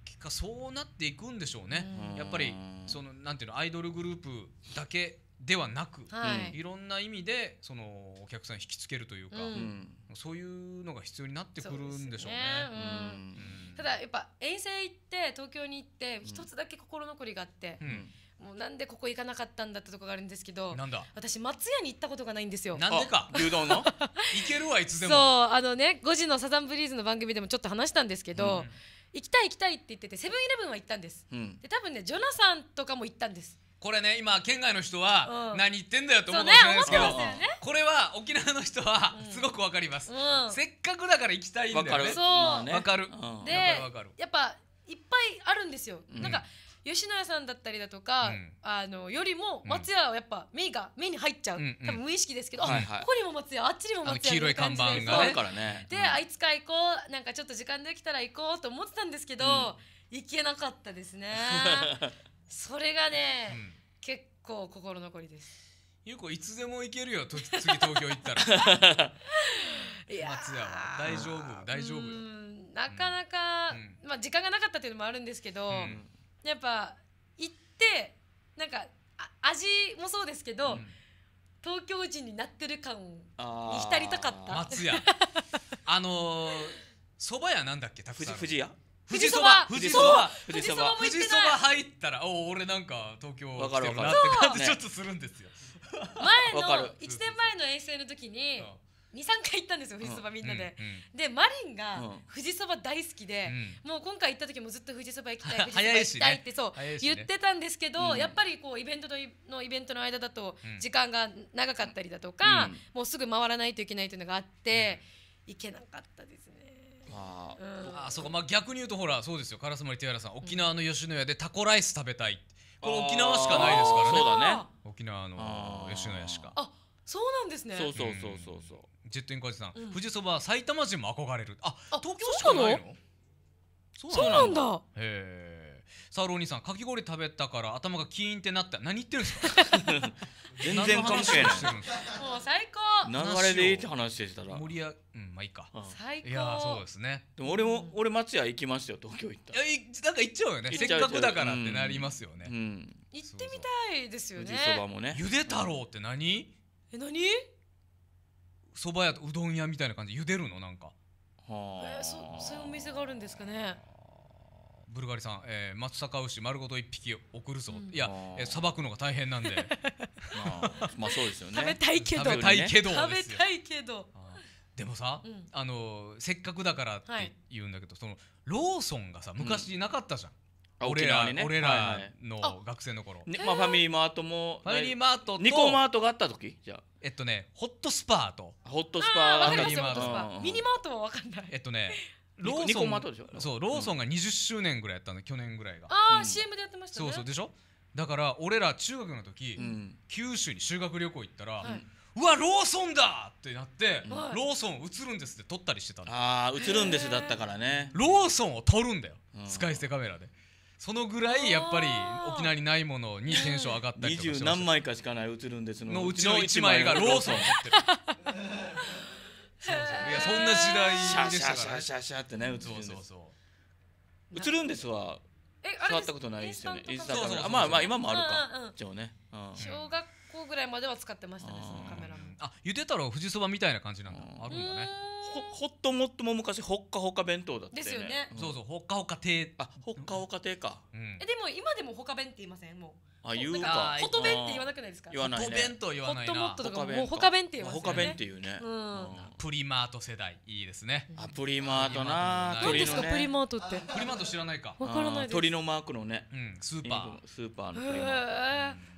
結果そうなっていくんでしょうねやっぱりそのなんていうのアイドルグループだけではなく、はい、いろんな意味でそのお客さん引きつけるというか、うん、そういうのが必要になってくるんでしょうね。うねうん、ただやっぱ遠征行って東京に行って一つだけ心残りがあって。もうなんでここ行かなかったんだってとこがあるんですけど私松屋に行ったことがないんですよなんでか牛丼の [laughs] 行けるわいつでもそうあのね5時のサザンブリーズの番組でもちょっと話したんですけど、行きたい行きたいって言っててセブンイレブンは行ったんです、うん、で多分ねジョナサンとかも行ったんですこれね今県外の人は何言ってんだよと思うかもしれないですけど、ねね、これは沖縄の人はすごくわかります、うんうん、せっかくだから行きたいんだよねわかるわかる、でやっぱいっぱいあるんですよ、なんか吉野家さんだったりだとか、あのよりも松屋はやっぱ目が目に入っちゃう、多分無意識ですけど、はいここにも松屋あっちにも松屋黄色い看板があるからねで、あいつか行こうなんかちょっと時間できたら行こうと思ってたんですけど、行けなかったですね [laughs] それがね、結構心残りですゆうこいつでも行けるよと次東京行ったら [laughs] 松屋は大丈夫大丈夫なかなか、まあ時間がなかったっていうのもあるんですけど、やっぱ行ってなんか味もそうですけど、うん、東京人になってる感に浸りたかった松屋 [laughs] あのそ、ー、ば屋なんだっけたくさん藤士屋富士そば富入ったらお俺なんか東京来てるなって感じちょっとするんですよ、ね、前の1年前の遠征の時に、うん23回行ったんですよ富士そばみんなで、うんうん、でマリンが富士そば大好きで、うん、もう今回行った時もずっと富士そば行きたい富士 [laughs] そば行きたいってそう、ね言ってたんですけど、やっぱりこうイベントのイベントの間だと時間が長かったりだとか、もうすぐ回らないといけないというのがあって、行けなかったですね。あ、あそうかまあ逆に言うとほらそうですよ烏丸ティアラさん沖縄の吉野家でタコライス食べたいこれ沖縄しかないですからね、ね、沖縄の吉野家しかあそうなんですねそうそうそうそうそうジェットインカジさん、富士そば埼玉人も憧れるあ東京しかないのそうなんだへえさあローニさんかき氷食べたから頭がキーンってなった何言ってるんですか [laughs] 全然関係ないもう最高流れでいいって話してたら盛り上うんまあいいか、うん、最高いやそうですねでも俺も、俺松屋行きましたよ東京行ったいやなんか行っちゃうよねせっかくだからってなりますよね、うんうん、行ってみたいですよねゆで太郎って何え何蕎麦屋とうどん屋みたいな感じで茹でるのなんかはえー、そそういうお店があるんですかねブルガリさん、えー、松阪牛丸ごと一匹送るぞ、うん、いやさば、えー、くのが大変なんで [laughs] まあ、まあそうですよね食べたいけど食べたいけど、ね、たいけどでもさ、うん、あのせっかくだからって言うんだけど、はい、そのローソンがさ昔なかったじゃん、うん俺らにね俺らの学生の頃、まあ、ファミリーマートもファミリーマートとニコマートがあった時じゃあえっとねホットスパーとホットスパーミニマートミニマートは分かんないえっとね [laughs] ローソンそうローソンが20周年ぐらいやったの去年ぐらいがああ CM でやってましたそうそうでしょだから俺ら中学の時、九州に修学旅行行ったら、うわローソンだってなって、ローソン映るんですって撮ったりしてたああ映るんですだったからねローソンを撮るんだよ、使い捨てカメラでそのぐらいやっぱり沖縄にないものにテンション上がったりとかし何枚かしかない映るんですののうちの1枚がローソン [laughs] そうそういやそんな時代でしたから、シャシャシャシャってね映るんですそうそうそう映るんですわ触ったことないですよねインスタまあまあ今もあるか一応ね、うん、小学校ぐらいまでは使ってましたねそのカメラもあゆでたら富士そばみたいな感じなんだあるんだねほほっともっとも昔ほっかほか弁当だったですよね、うん、そうそうほっかほか亭あほっかほか亭か、うん、えでも今でもほか弁って言いませんもうあ言うかほと弁って言わなくないですか言わないね弁と言わないなほっともっととかもほか弁って言いますよねほか弁っていうね、うん、プリマート世代いいですねあプリマートな何ですかプリマートってプリマート知らないかわからないです鳥のマークのねうんスーパースーパーのプリマート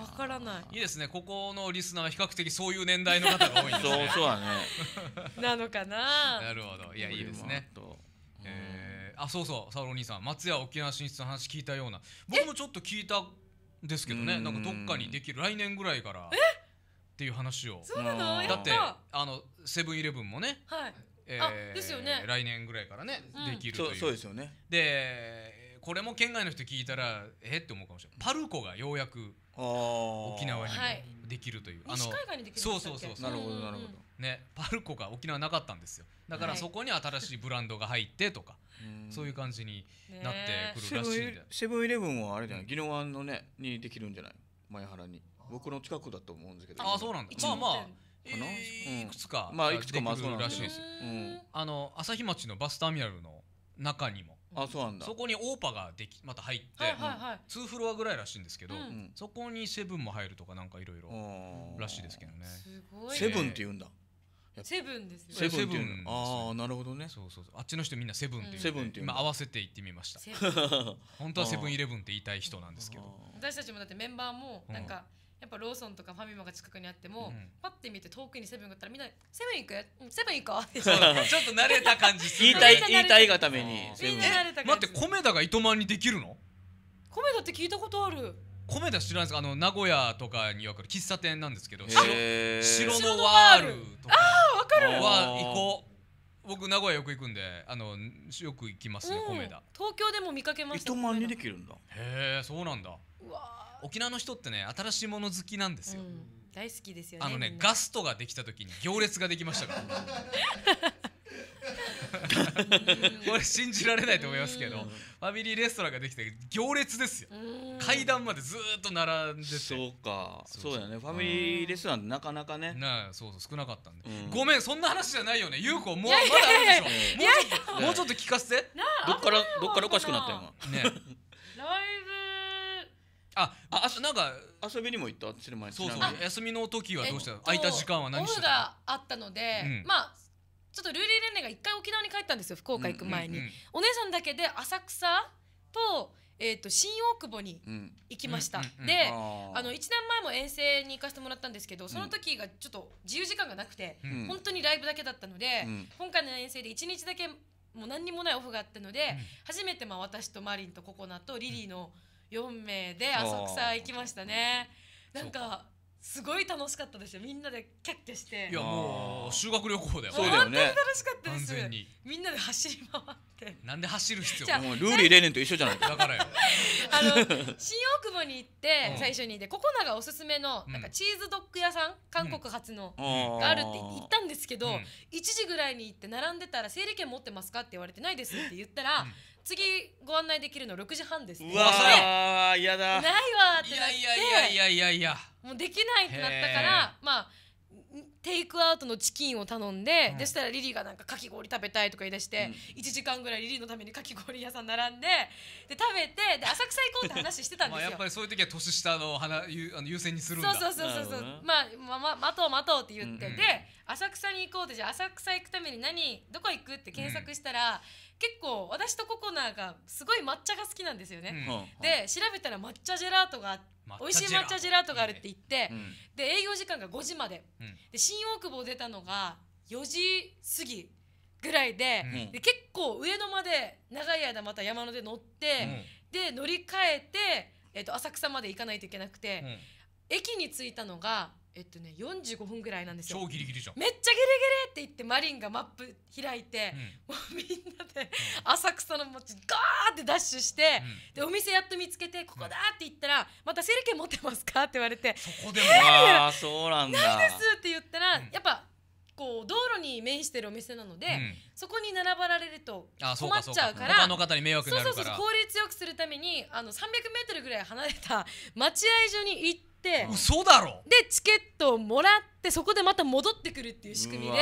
わからないいいですねここのリスナーは比較的そういう年代の方が多いんですねそうそうだねなのかななるほどいやいいですねえあそうそうサロお兄さん松屋沖縄進出の話聞いたような僕もちょっと聞いたですけどねなんかどっかにできる来年ぐらいからっていう話をそうなのだってあのセブンイレブンもね、はいえー、ですよね来年ぐらいからね、うん、できるというそうですよねでこれも県外の人聞いたらえって思うかもしれないパルコがようやく沖縄にもできるという、はい、あの西海岸にできるそうそうそうなるほどなるほど、ね、パルコが沖縄なかったんですよだからそこに新しいブランドが入ってとか、そういう感じになってくるらしいセブンイレブンはあれじゃない宜野湾のねにできるんじゃない前原に僕の近くだと思うんですけどああそうなんだまあまあいくつか、まあいくつかまらしいですよ、うん、あの朝日町のバスターミナルの中にもあそうなんだそこにオーパができまた入って、はいはいはい、2フロアぐらいらしいんですけど、うん、そこにセブンも入るとかなんかいろいろらしいですけどねすごい、セブンって言うんだセブンですね。セブン。ああ、なるほどね。そうそうあっちの人みんなセブンって言う。セブンって今合わせて行ってみました。[laughs] 本当はセブンイレブンって言いたい人なんですけど。私たちもだってメンバーもなんか、うん。やっぱローソンとかファミマが近くにあっても、うん、パッて見て遠くにセブンがったらみんな「セブン行くセブン行こう」って [laughs] ちょっと慣れた感じする言いたい言いたいがためにみんな慣れた感じ待って米田が糸満にできるの米田って聞いたことある米田知らないですあの名古屋とかに分かる喫茶店なんですけど白のワールとかあ分かるは行こう僕名古屋よく行くんであのよく行きますね、うん、米田東京でも見かけました糸満にできるんだへえそうなんだうわ沖縄の人ってね新しいもの好きなんですよ、うん、大好きですよねあのねガストができた時に行列ができましたからこれ信じられないと思いますけど、ファミリーレストランができて行列ですよ、階段までずっと並んでてそうかそうだねファミリーレストランってなかなかねなあそうそう少なかったんで、ごめんそんな話じゃないよね優子もうまだあるでしょもうちょっと聞かせてどっからどっからおかしくなったよ今ねあ、あ、あ、なんか遊びにも行った、る前そうそう休みの時はどうしたの、空いた時間は何オしてフがあったので、うんまあちょっとルーリー・レンが一回沖縄に帰ったんですよ福岡行く前に、うんうんうんお姉さんだけで浅草と,、えー、と新大久保に行きました、うんうんうんでああの1年前も遠征に行かせてもらったんですけどその時がちょっと自由時間がなくて、うん本当にライブだけだったので、うん今回の遠征で1日だけもう何にもないオフがあったので、うん初めてまあ私とマリンとココナとリリーの4名で浅草行きましたねなんかすごい楽しかったですよみんなでキャッキャしていやもう修学旅行だよそうだよね楽しかったですみんなで走り回ってなんで走る必要もうルール入れねんと一緒じゃないだからよ [laughs] あの新大久保に行って最初にでココナがおすすめのなんかチーズドッグ屋さん韓国発のがあるって言ったんですけど1時ぐらいに行って並んでたら整理券持ってますかって言われてないですって言ったら、うん次ご案内できるの6時半です、ね、うわー嫌だないわってなっていやいやいやいやいやもうできないってなったからまあテイクアウトのチキンを頼んで、うん、でしたらリリーがなんかかき氷食べたいとか言い出して、うん、1時間ぐらいリリーのためにかき氷屋さん並んでで食べてで浅草行こうって話してたんですよまあやっぱりそういう時は年下の花ゆあの優先にするんだそうそうそうそう、ね、まあ、まま待とう待とうって言って、うんうん、で浅草に行こうってじゃあ浅草行くために何どこ行くって検索したら、うん結構私とココナがすごい抹茶が好きなんですよね、で調べたら抹茶ジェラートがあって美味しい抹茶ジェラートがあるって言って、うん、で営業時間が5時までうん、で新大久保出たのが4時過ぎぐらいでうん、で結構上野まで長い間また山手乗って、で乗り換えて、えー、と浅草まで行かないといけなくて、駅に着いたのがえっとね45分ぐらいなんですよ超ギリギリじゃんめっちゃギリギリって言ってマリンがマップ開いて、うん、もうみんなで浅草の街ガーってダッシュして、うん、でお店やっと見つけてここだって言ったら、うん、またセルケ持ってますかって言われてそこでも [laughs] ああそうなんだないですって言ったら、やっぱこう道路に面してるお店なので、そこに並ばられると困っちゃうから他の方に迷惑そうそうそう効率よくするためにあの 300m ぐらい離れた待合所に行ってって嘘だろでチケットをもらってそこでまた戻ってくるっていう仕組みでで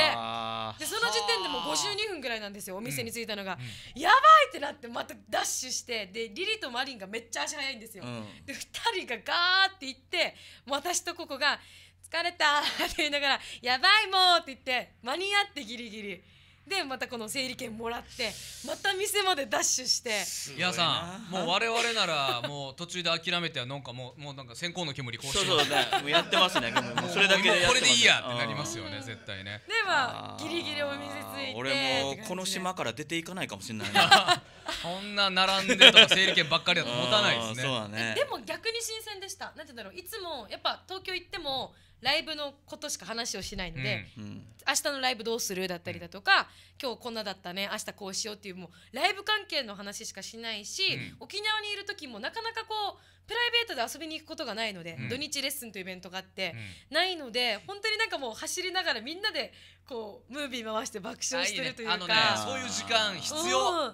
その時点でもう52分ぐらいなんですよお店に着いたのが、うん、やばいってなってまたダッシュしてでリリとマリンがめっちゃ足速いんですよ、うん、で2人がガーって行って私とここが「疲れた」って言いながら「やばいもう」って言って間に合ってギリギリ。でまたこの整理券もらってまた店までダッシュしていやさんもう我々ならもう途中で諦めてはなんかもうもうなんか線香の煙こうしてそうそうねもうやってますね [laughs] もうそれだけで、ね、これでいいやってなりますよね絶対ねでまあギリギリお店ついて俺もこの島から出ていかないかもしれないな [laughs] こんな並んでとか整理券ばっかりだと持たないですねね、でも逆に新鮮でしたなんてだろういつもやっぱ東京行ってもライブのことしか話をしないので、うん、明日のライブどうするだったりだとか、今日こんなだったね明日こうしようっていうもうライブ関係の話しかしないし、沖縄にいる時もなかなかこうプライベートで遊びに行くことがないので、土日レッスンというイベントがあって、ないので本当になんかもう走りながらみんなでこうムービー回して爆笑してるというか、ねね、そういう時間必要、うん、なん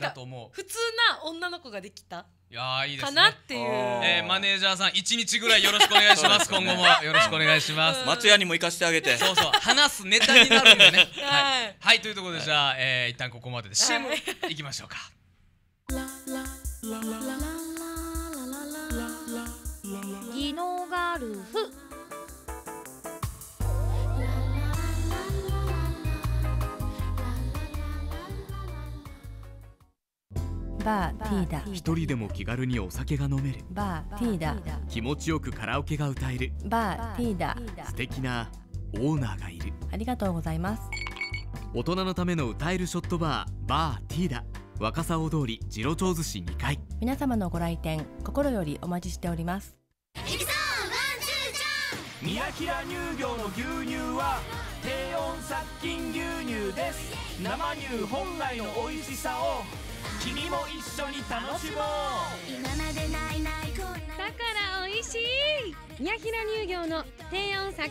か普通な女の子ができたいやいいです、ね、かなっていう、えー、マネージャーさん一日ぐらいよろしくお願いしますね、今後もよろしくお願いします、松屋にも行かせてあげてそうそう話すネタになるんでねはい、はい、はい、というところでじゃあ、えー、一旦ここまでで CM いきましょうか技能ガルフバーティーダ一人でも気軽にお酒が飲めるバーティーダ気持ちよくカラオケが歌えるバーティーダ素敵なオーナーがいるありがとうございます大人のための歌えるショットバーバーティーダ若狭大通り次郎町寿司2階皆様のご来店心よりお待ちしております宮平乳業の牛乳は低温殺菌牛乳です生乳本来の美味しさを君も一緒に楽しもう今までないないこんなだから美味しい宮平乳業の低温殺菌牛乳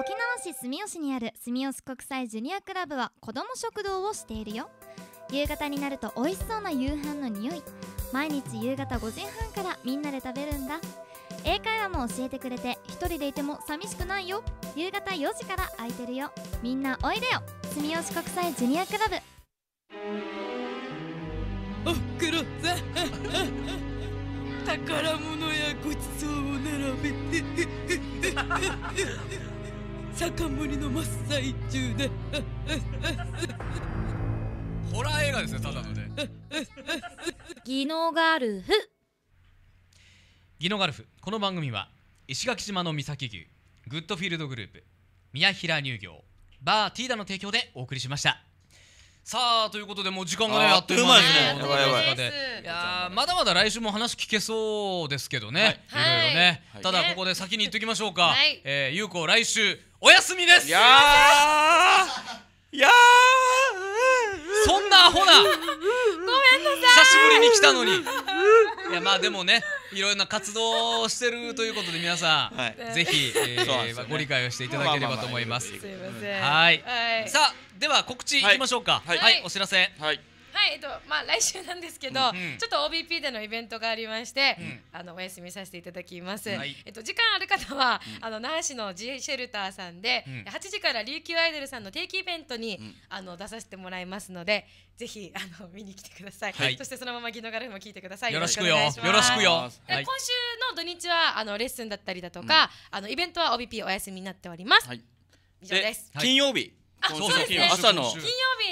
沖縄市住吉にある住吉国際ジュニアクラブは子ども食堂をしているよ夕方になると美味しそうな夕飯の匂い毎日夕方5時半からみんなで食べるんだ英会話も教えてくれて一人でいても寂しくないよ夕方4時から空いてるよみんなおいでよ住吉国際ジュニアクラブおふくろさん宝物やごちそうを並べて酒盛りの真っ最中でホラー映画ですねただのね技能ガルフ技能ガルフこの番組は石垣島の三崎牛グッドフィールドグループ宮平乳業バーティーダの提供でお送りしました。さあということでもう時間がねあっという間にもうわずかでいやまだまだ来週も話聞けそうですけどね、い、ろいろね、ただここで先に言っておきましょうか、はえゆうこ来週お休みですいやいやそんなアホなごめんなさい久しぶりに来たのにいやまあでもねいろいろな活動をしてるということで皆さん、はい、ぜひ、えーね、ご理解をしていただければと思います。はい、さあでは告知いきましょうか。はい、はいはい、お知らせ。はいはいえっとまあ来週なんですけど、うんうん、ちょっと OBP でのイベントがありまして、うん、あのお休みさせていただきます、はい、えっと時間ある方は、あの那覇市の G シェルターさんで、うん、8時から琉球アイドルさんの定期イベントに、あの出させてもらいますのでぜひあの見に来てください、はい、そしてそのままギノガルフも聞いてくださいよろしくよよろしくよ、はい、今週の土日はあのレッスンだったりだとか、あのイベントは OBP お休みになっております、以上です金曜日、そうそう金曜朝の金曜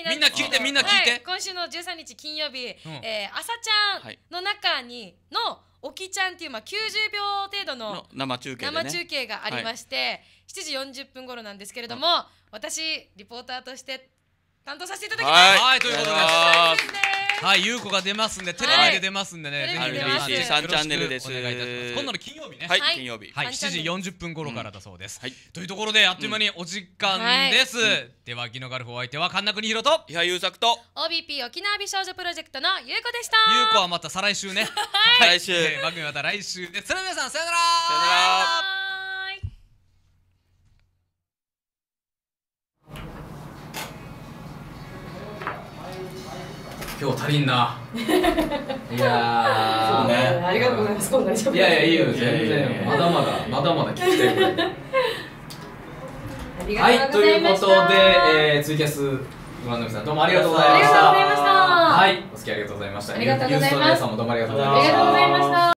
日みんな聞いてみんな聞いて、今週の十三日金曜日、うえ朝ちゃんの中にの、おきちゃんっていうまあ九十秒程度の生中継、生中継がありまして、七時四十分頃なんですけれども、私リポーターとして担当させていただきます。はい、ということです。はいゆうこが出ますんでテレビで出ますんでね、はい、ぜひ RBC 三チャンネルですお願いいたします今度の金曜日ねはい金曜日はい七時四十分頃からだそうです、はい、というところであっという間にお時間です、ではギノガルフお相手は神田邦弘と伊波優作と OBP 沖縄美少女プロジェクトのゆうこでしたゆうこはまた再来週ね [laughs] はい、来週、えー、番組また来週でそれでは皆さんさよならさよなら今日足りんな [laughs] いや、そうね、ありがとうございますこんな丈いやいやいいよ全然まだまだまだまだ聞きたいはいということで、えー、ツイキャスご覧の皆さんどうもありがとうございましたはいお付き合いありがとうございましたありがとうございました皆さんもどうもありがとうございました